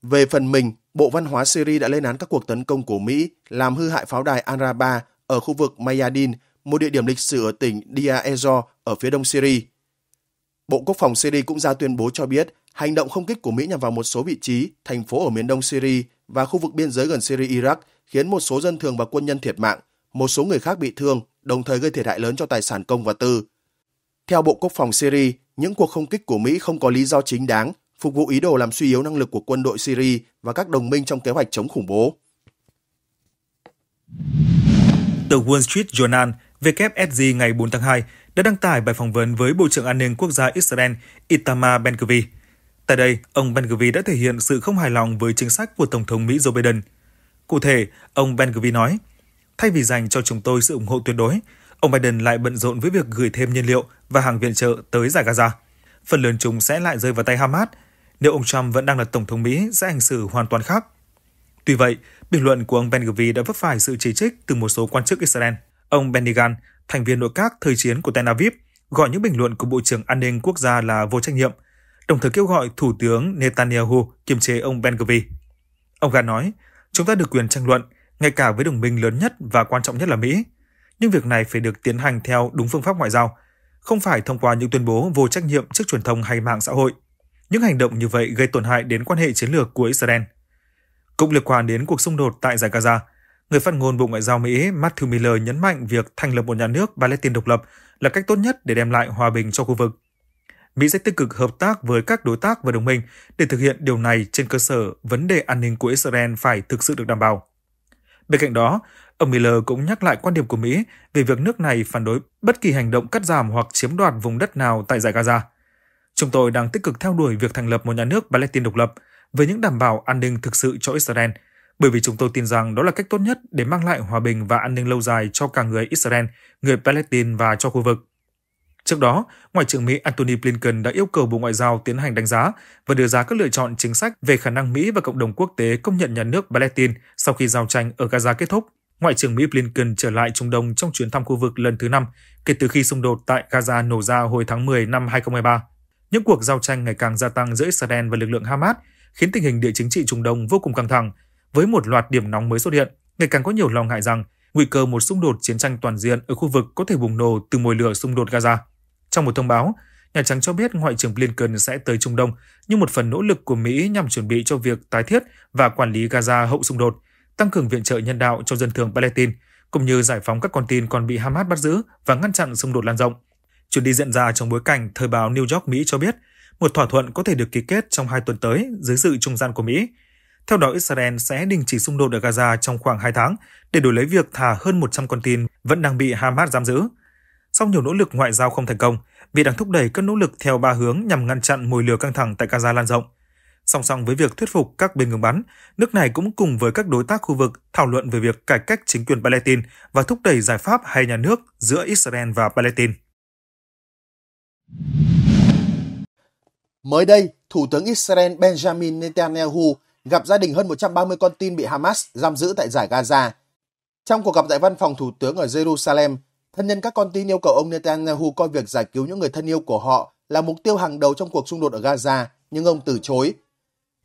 Về phần mình, Bộ Văn hóa Syria đã lên án các cuộc tấn công của Mỹ làm hư hại pháo đài Al-Raba ở khu vực Mayadin, một địa điểm lịch sử ở tỉnh Dia Ezor ở phía đông Syria. Bộ Quốc phòng Syria cũng ra tuyên bố cho biết hành động không kích của Mỹ nhằm vào một số vị trí, thành phố ở miền đông Syria và khu vực biên giới gần Syria-Iraq khiến một số dân thường và quân nhân thiệt mạng, một số người khác bị thương, đồng thời gây thiệt hại lớn cho tài sản công và tư. Theo Bộ Quốc phòng Syria, những cuộc không kích của Mỹ không có lý do chính đáng, phục vụ ý đồ làm suy yếu năng lực của quân đội Syria và các đồng minh trong kế hoạch chống khủng bố. Tờ Wall Street Journal WFSG ngày 4 tháng 2 đã đăng tải bài phỏng vấn với Bộ trưởng An ninh Quốc gia Israel Itamar Ben-Gvir. Tại đây, ông Ben-Gvir đã thể hiện sự không hài lòng với chính sách của Tổng thống Mỹ Joe Biden. Cụ thể, ông Ben-Gvir nói, Thay vì dành cho chúng tôi sự ủng hộ tuyệt đối, ông Biden lại bận rộn với việc gửi thêm nhiên liệu và hàng viện trợ tới giải Gaza. Phần lớn chúng sẽ lại rơi vào tay Hamas. Nếu ông Trump vẫn đang là Tổng thống Mỹ sẽ hành xử hoàn toàn khác. Tuy vậy, bình luận của ông Ben Gvir đã vấp phải sự chỉ trích từ một số quan chức Israel. Ông Benny Gantz, thành viên nội các thời chiến của Tel Aviv, gọi những bình luận của Bộ trưởng An ninh Quốc gia là vô trách nhiệm, đồng thời kêu gọi Thủ tướng Netanyahu kiềm chế ông Ben Gvir. Ông Gantz nói, chúng ta được quyền tranh luận, ngay cả với đồng minh lớn nhất và quan trọng nhất là Mỹ – nhưng việc này phải được tiến hành theo đúng phương pháp ngoại giao, không phải thông qua những tuyên bố vô trách nhiệm trước truyền thông hay mạng xã hội. Những hành động như vậy gây tổn hại đến quan hệ chiến lược của Israel. Cũng liên quan đến cuộc xung đột tại giải Gaza, người phát ngôn Bộ Ngoại giao Mỹ Matthew Miller nhấn mạnh việc thành lập một nhà nước Palestine độc lập là cách tốt nhất để đem lại hòa bình cho khu vực. Mỹ sẽ tích cực hợp tác với các đối tác và đồng minh để thực hiện điều này trên cơ sở vấn đề an ninh của Israel phải thực sự được đảm bảo. Bên cạnh đó, ông Miller cũng nhắc lại quan điểm của Mỹ về việc nước này phản đối bất kỳ hành động cắt giảm hoặc chiếm đoạt vùng đất nào tại giải Gaza. Chúng tôi đang tích cực theo đuổi việc thành lập một nhà nước Palestine độc lập với những đảm bảo an ninh thực sự cho Israel, bởi vì chúng tôi tin rằng đó là cách tốt nhất để mang lại hòa bình và an ninh lâu dài cho cả người Israel, người Palestine và cho khu vực. Trước đó, Ngoại trưởng Mỹ Antony Blinken đã yêu cầu Bộ Ngoại giao tiến hành đánh giá và đưa ra các lựa chọn chính sách về khả năng Mỹ và cộng đồng quốc tế công nhận nhà nước Palestine sau khi giao tranh ở Gaza kết thúc. Ngoại trưởng Mỹ Blinken trở lại Trung Đông trong chuyến thăm khu vực lần thứ năm kể từ khi xung đột tại Gaza nổ ra hồi tháng 10 năm 2023. Những cuộc giao tranh ngày càng gia tăng giữa Israel và lực lượng Hamas khiến tình hình địa chính trị Trung Đông vô cùng căng thẳng, với một loạt điểm nóng mới xuất hiện, ngày càng có nhiều lo ngại rằng nguy cơ một xung đột chiến tranh toàn diện ở khu vực có thể bùng nổ từ mồi lửa xung đột Gaza. Trong một thông báo, Nhà Trắng cho biết Ngoại trưởng Blinken sẽ tới Trung Đông như một phần nỗ lực của Mỹ nhằm chuẩn bị cho việc tái thiết và quản lý Gaza hậu xung đột, tăng cường viện trợ nhân đạo cho dân thường Palestine, cũng như giải phóng các con tin còn bị Hamas bắt giữ và ngăn chặn xung đột lan rộng. Chuyến đi diễn ra trong bối cảnh thời báo New York Mỹ cho biết một thỏa thuận có thể được ký kết trong hai tuần tới dưới sự trung gian của Mỹ. Theo đó, Israel sẽ đình chỉ xung đột ở Gaza trong khoảng 2 tháng để đổi lấy việc thả hơn 100 con tin vẫn đang bị Hamas giam giữ. Sau nhiều nỗ lực ngoại giao không thành công, Mỹ đang thúc đẩy các nỗ lực theo ba hướng nhằm ngăn chặn mùi lửa căng thẳng tại Gaza lan rộng. Song song với việc thuyết phục các bên ngừng bắn, nước này cũng cùng với các đối tác khu vực thảo luận về việc cải cách chính quyền Palestine và thúc đẩy giải pháp hai nhà nước giữa Israel và Palestine. Mới đây, Thủ tướng Israel Benjamin Netanyahu gặp gia đình hơn 130 con tin bị Hamas giam giữ tại giải Gaza. Trong cuộc gặp tại văn phòng Thủ tướng ở Jerusalem, Thân nhân các con tin yêu cầu ông Netanyahu coi việc giải cứu những người thân yêu của họ là mục tiêu hàng đầu trong cuộc xung đột ở Gaza, nhưng ông từ chối.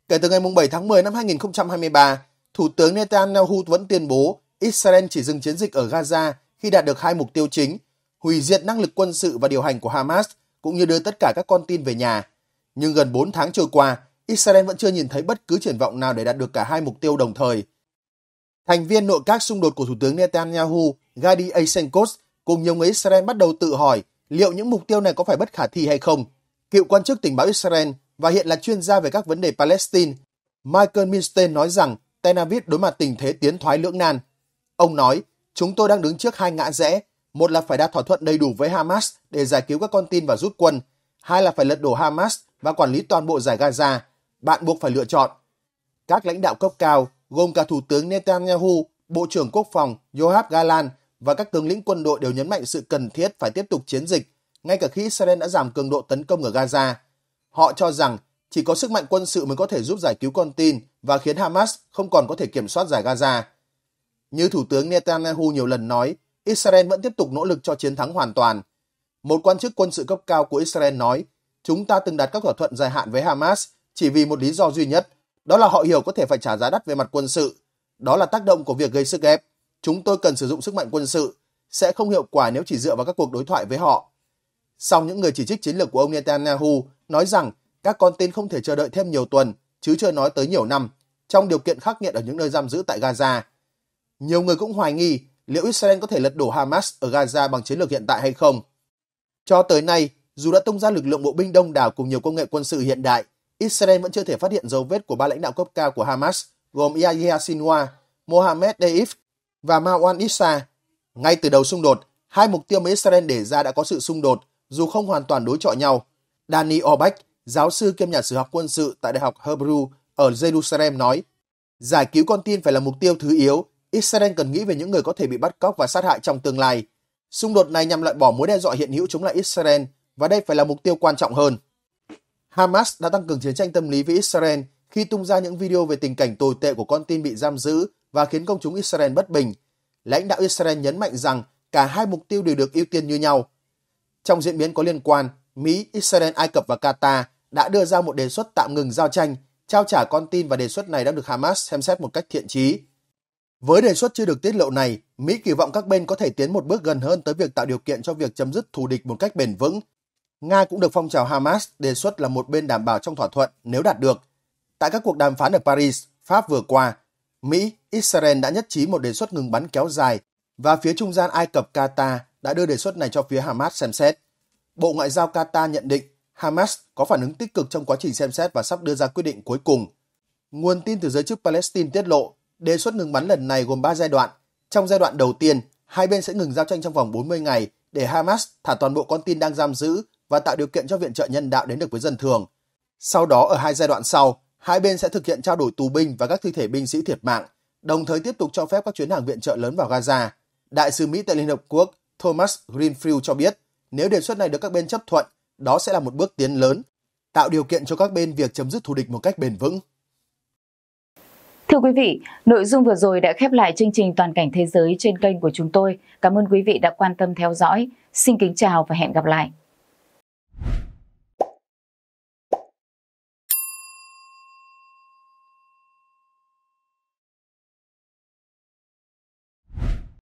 Kể từ ngày 7 tháng 10 năm 2023, Thủ tướng Netanyahu vẫn tuyên bố Israel chỉ dừng chiến dịch ở Gaza khi đạt được hai mục tiêu chính, hủy diệt năng lực quân sự và điều hành của Hamas, cũng như đưa tất cả các con tin về nhà. Nhưng gần 4 tháng trôi qua, Israel vẫn chưa nhìn thấy bất cứ triển vọng nào để đạt được cả hai mục tiêu đồng thời. Thành viên nội các xung đột của Thủ tướng Netanyahu, Gadi Eisenkot, cùng nhiều người Israel bắt đầu tự hỏi liệu những mục tiêu này có phải bất khả thi hay không. Cựu quan chức tình báo Israel và hiện là chuyên gia về các vấn đề Palestine, Michael Minstein nói rằng Tel Aviv đối mặt tình thế tiến thoái lưỡng nan. Ông nói, chúng tôi đang đứng trước hai ngã rẽ, một là phải đạt thỏa thuận đầy đủ với Hamas để giải cứu các con tin và rút quân, hai là phải lật đổ Hamas và quản lý toàn bộ giải Gaza. Bạn buộc phải lựa chọn. Các lãnh đạo cấp cao, gồm cả Thủ tướng Netanyahu, Bộ trưởng Quốc phòng Yoav Galan và các tướng lĩnh quân đội đều nhấn mạnh sự cần thiết phải tiếp tục chiến dịch, ngay cả khi Israel đã giảm cường độ tấn công ở Gaza. Họ cho rằng chỉ có sức mạnh quân sự mới có thể giúp giải cứu con tin và khiến Hamas không còn có thể kiểm soát giải Gaza. Như Thủ tướng Netanyahu nhiều lần nói, Israel vẫn tiếp tục nỗ lực cho chiến thắng hoàn toàn. Một quan chức quân sự cấp cao của Israel nói, chúng ta từng đạt các thỏa thuận dài hạn với Hamas chỉ vì một lý do duy nhất, đó là họ hiểu có thể phải trả giá đắt về mặt quân sự. Đó là tác động của việc gây sức ép chúng tôi cần sử dụng sức mạnh quân sự, sẽ không hiệu quả nếu chỉ dựa vào các cuộc đối thoại với họ. Song những người chỉ trích chiến lược của ông Netanyahu nói rằng các con tin không thể chờ đợi thêm nhiều tuần, chứ chưa nói tới nhiều năm, trong điều kiện khắc nghiệt ở những nơi giam giữ tại Gaza. Nhiều người cũng hoài nghi liệu Israel có thể lật đổ Hamas ở Gaza bằng chiến lược hiện tại hay không. Cho tới nay, dù đã tung ra lực lượng bộ binh đông đảo cùng nhiều công nghệ quân sự hiện đại, Israel vẫn chưa thể phát hiện dấu vết của ba lãnh đạo cấp cao của Hamas gồm Yahya Sinwar, Mohammed Deif và Marwan Issa. Ngay từ đầu xung đột, hai mục tiêu mà Israel để ra đã có sự xung đột, dù không hoàn toàn đối chọi nhau. Danny Obeck, giáo sư kiêm nhà sử học quân sự tại Đại học Hebrew ở Jerusalem nói, giải cứu con tin phải là mục tiêu thứ yếu, Israel cần nghĩ về những người có thể bị bắt cóc và sát hại trong tương lai. Xung đột này nhằm loại bỏ mối đe dọa hiện hữu chống lại Israel và đây phải là mục tiêu quan trọng hơn. Hamas đã tăng cường chiến tranh tâm lý với Israel khi tung ra những video về tình cảnh tồi tệ của con tin bị giam giữ và khiến công chúng Israel bất bình. Lãnh đạo Israel nhấn mạnh rằng cả hai mục tiêu đều được ưu tiên như nhau. Trong diễn biến có liên quan, Mỹ, Israel, Ai Cập và Qatar đã đưa ra một đề xuất tạm ngừng giao tranh, trao trả con tin và đề xuất này đã được Hamas xem xét một cách thiện trí. Với đề xuất chưa được tiết lộ này, Mỹ kỳ vọng các bên có thể tiến một bước gần hơn tới việc tạo điều kiện cho việc chấm dứt thù địch một cách bền vững. Nga cũng được phong trào Hamas đề xuất là một bên đảm bảo trong thỏa thuận nếu đạt được. Tại các cuộc đàm phán ở Paris, Pháp vừa qua, Mỹ, Israel đã nhất trí một đề xuất ngừng bắn kéo dài và phía trung gian Ai Cập Qatar đã đưa đề xuất này cho phía Hamas xem xét. Bộ Ngoại giao Qatar nhận định Hamas có phản ứng tích cực trong quá trình xem xét và sắp đưa ra quyết định cuối cùng. Nguồn tin từ giới chức Palestine tiết lộ đề xuất ngừng bắn lần này gồm 3 giai đoạn. Trong giai đoạn đầu tiên, hai bên sẽ ngừng giao tranh trong vòng 40 ngày để Hamas thả toàn bộ con tin đang giam giữ và tạo điều kiện cho viện trợ nhân đạo đến được với dân thường. Sau đó ở hai giai đoạn sau, hai bên sẽ thực hiện trao đổi tù binh và các thi thể binh sĩ thiệt mạng – đồng thời tiếp tục cho phép các chuyến hàng viện trợ lớn vào Gaza. Đại sứ Mỹ tại Liên Hợp Quốc Thomas Greenfield cho biết, nếu đề xuất này được các bên chấp thuận, đó sẽ là một bước tiến lớn, tạo điều kiện cho các bên việc chấm dứt thù địch một cách bền vững. Thưa quý vị, nội dung vừa rồi đã khép lại chương trình Toàn cảnh Thế giới trên kênh của chúng tôi. Cảm ơn quý vị đã quan tâm theo dõi. Xin kính chào và hẹn gặp lại.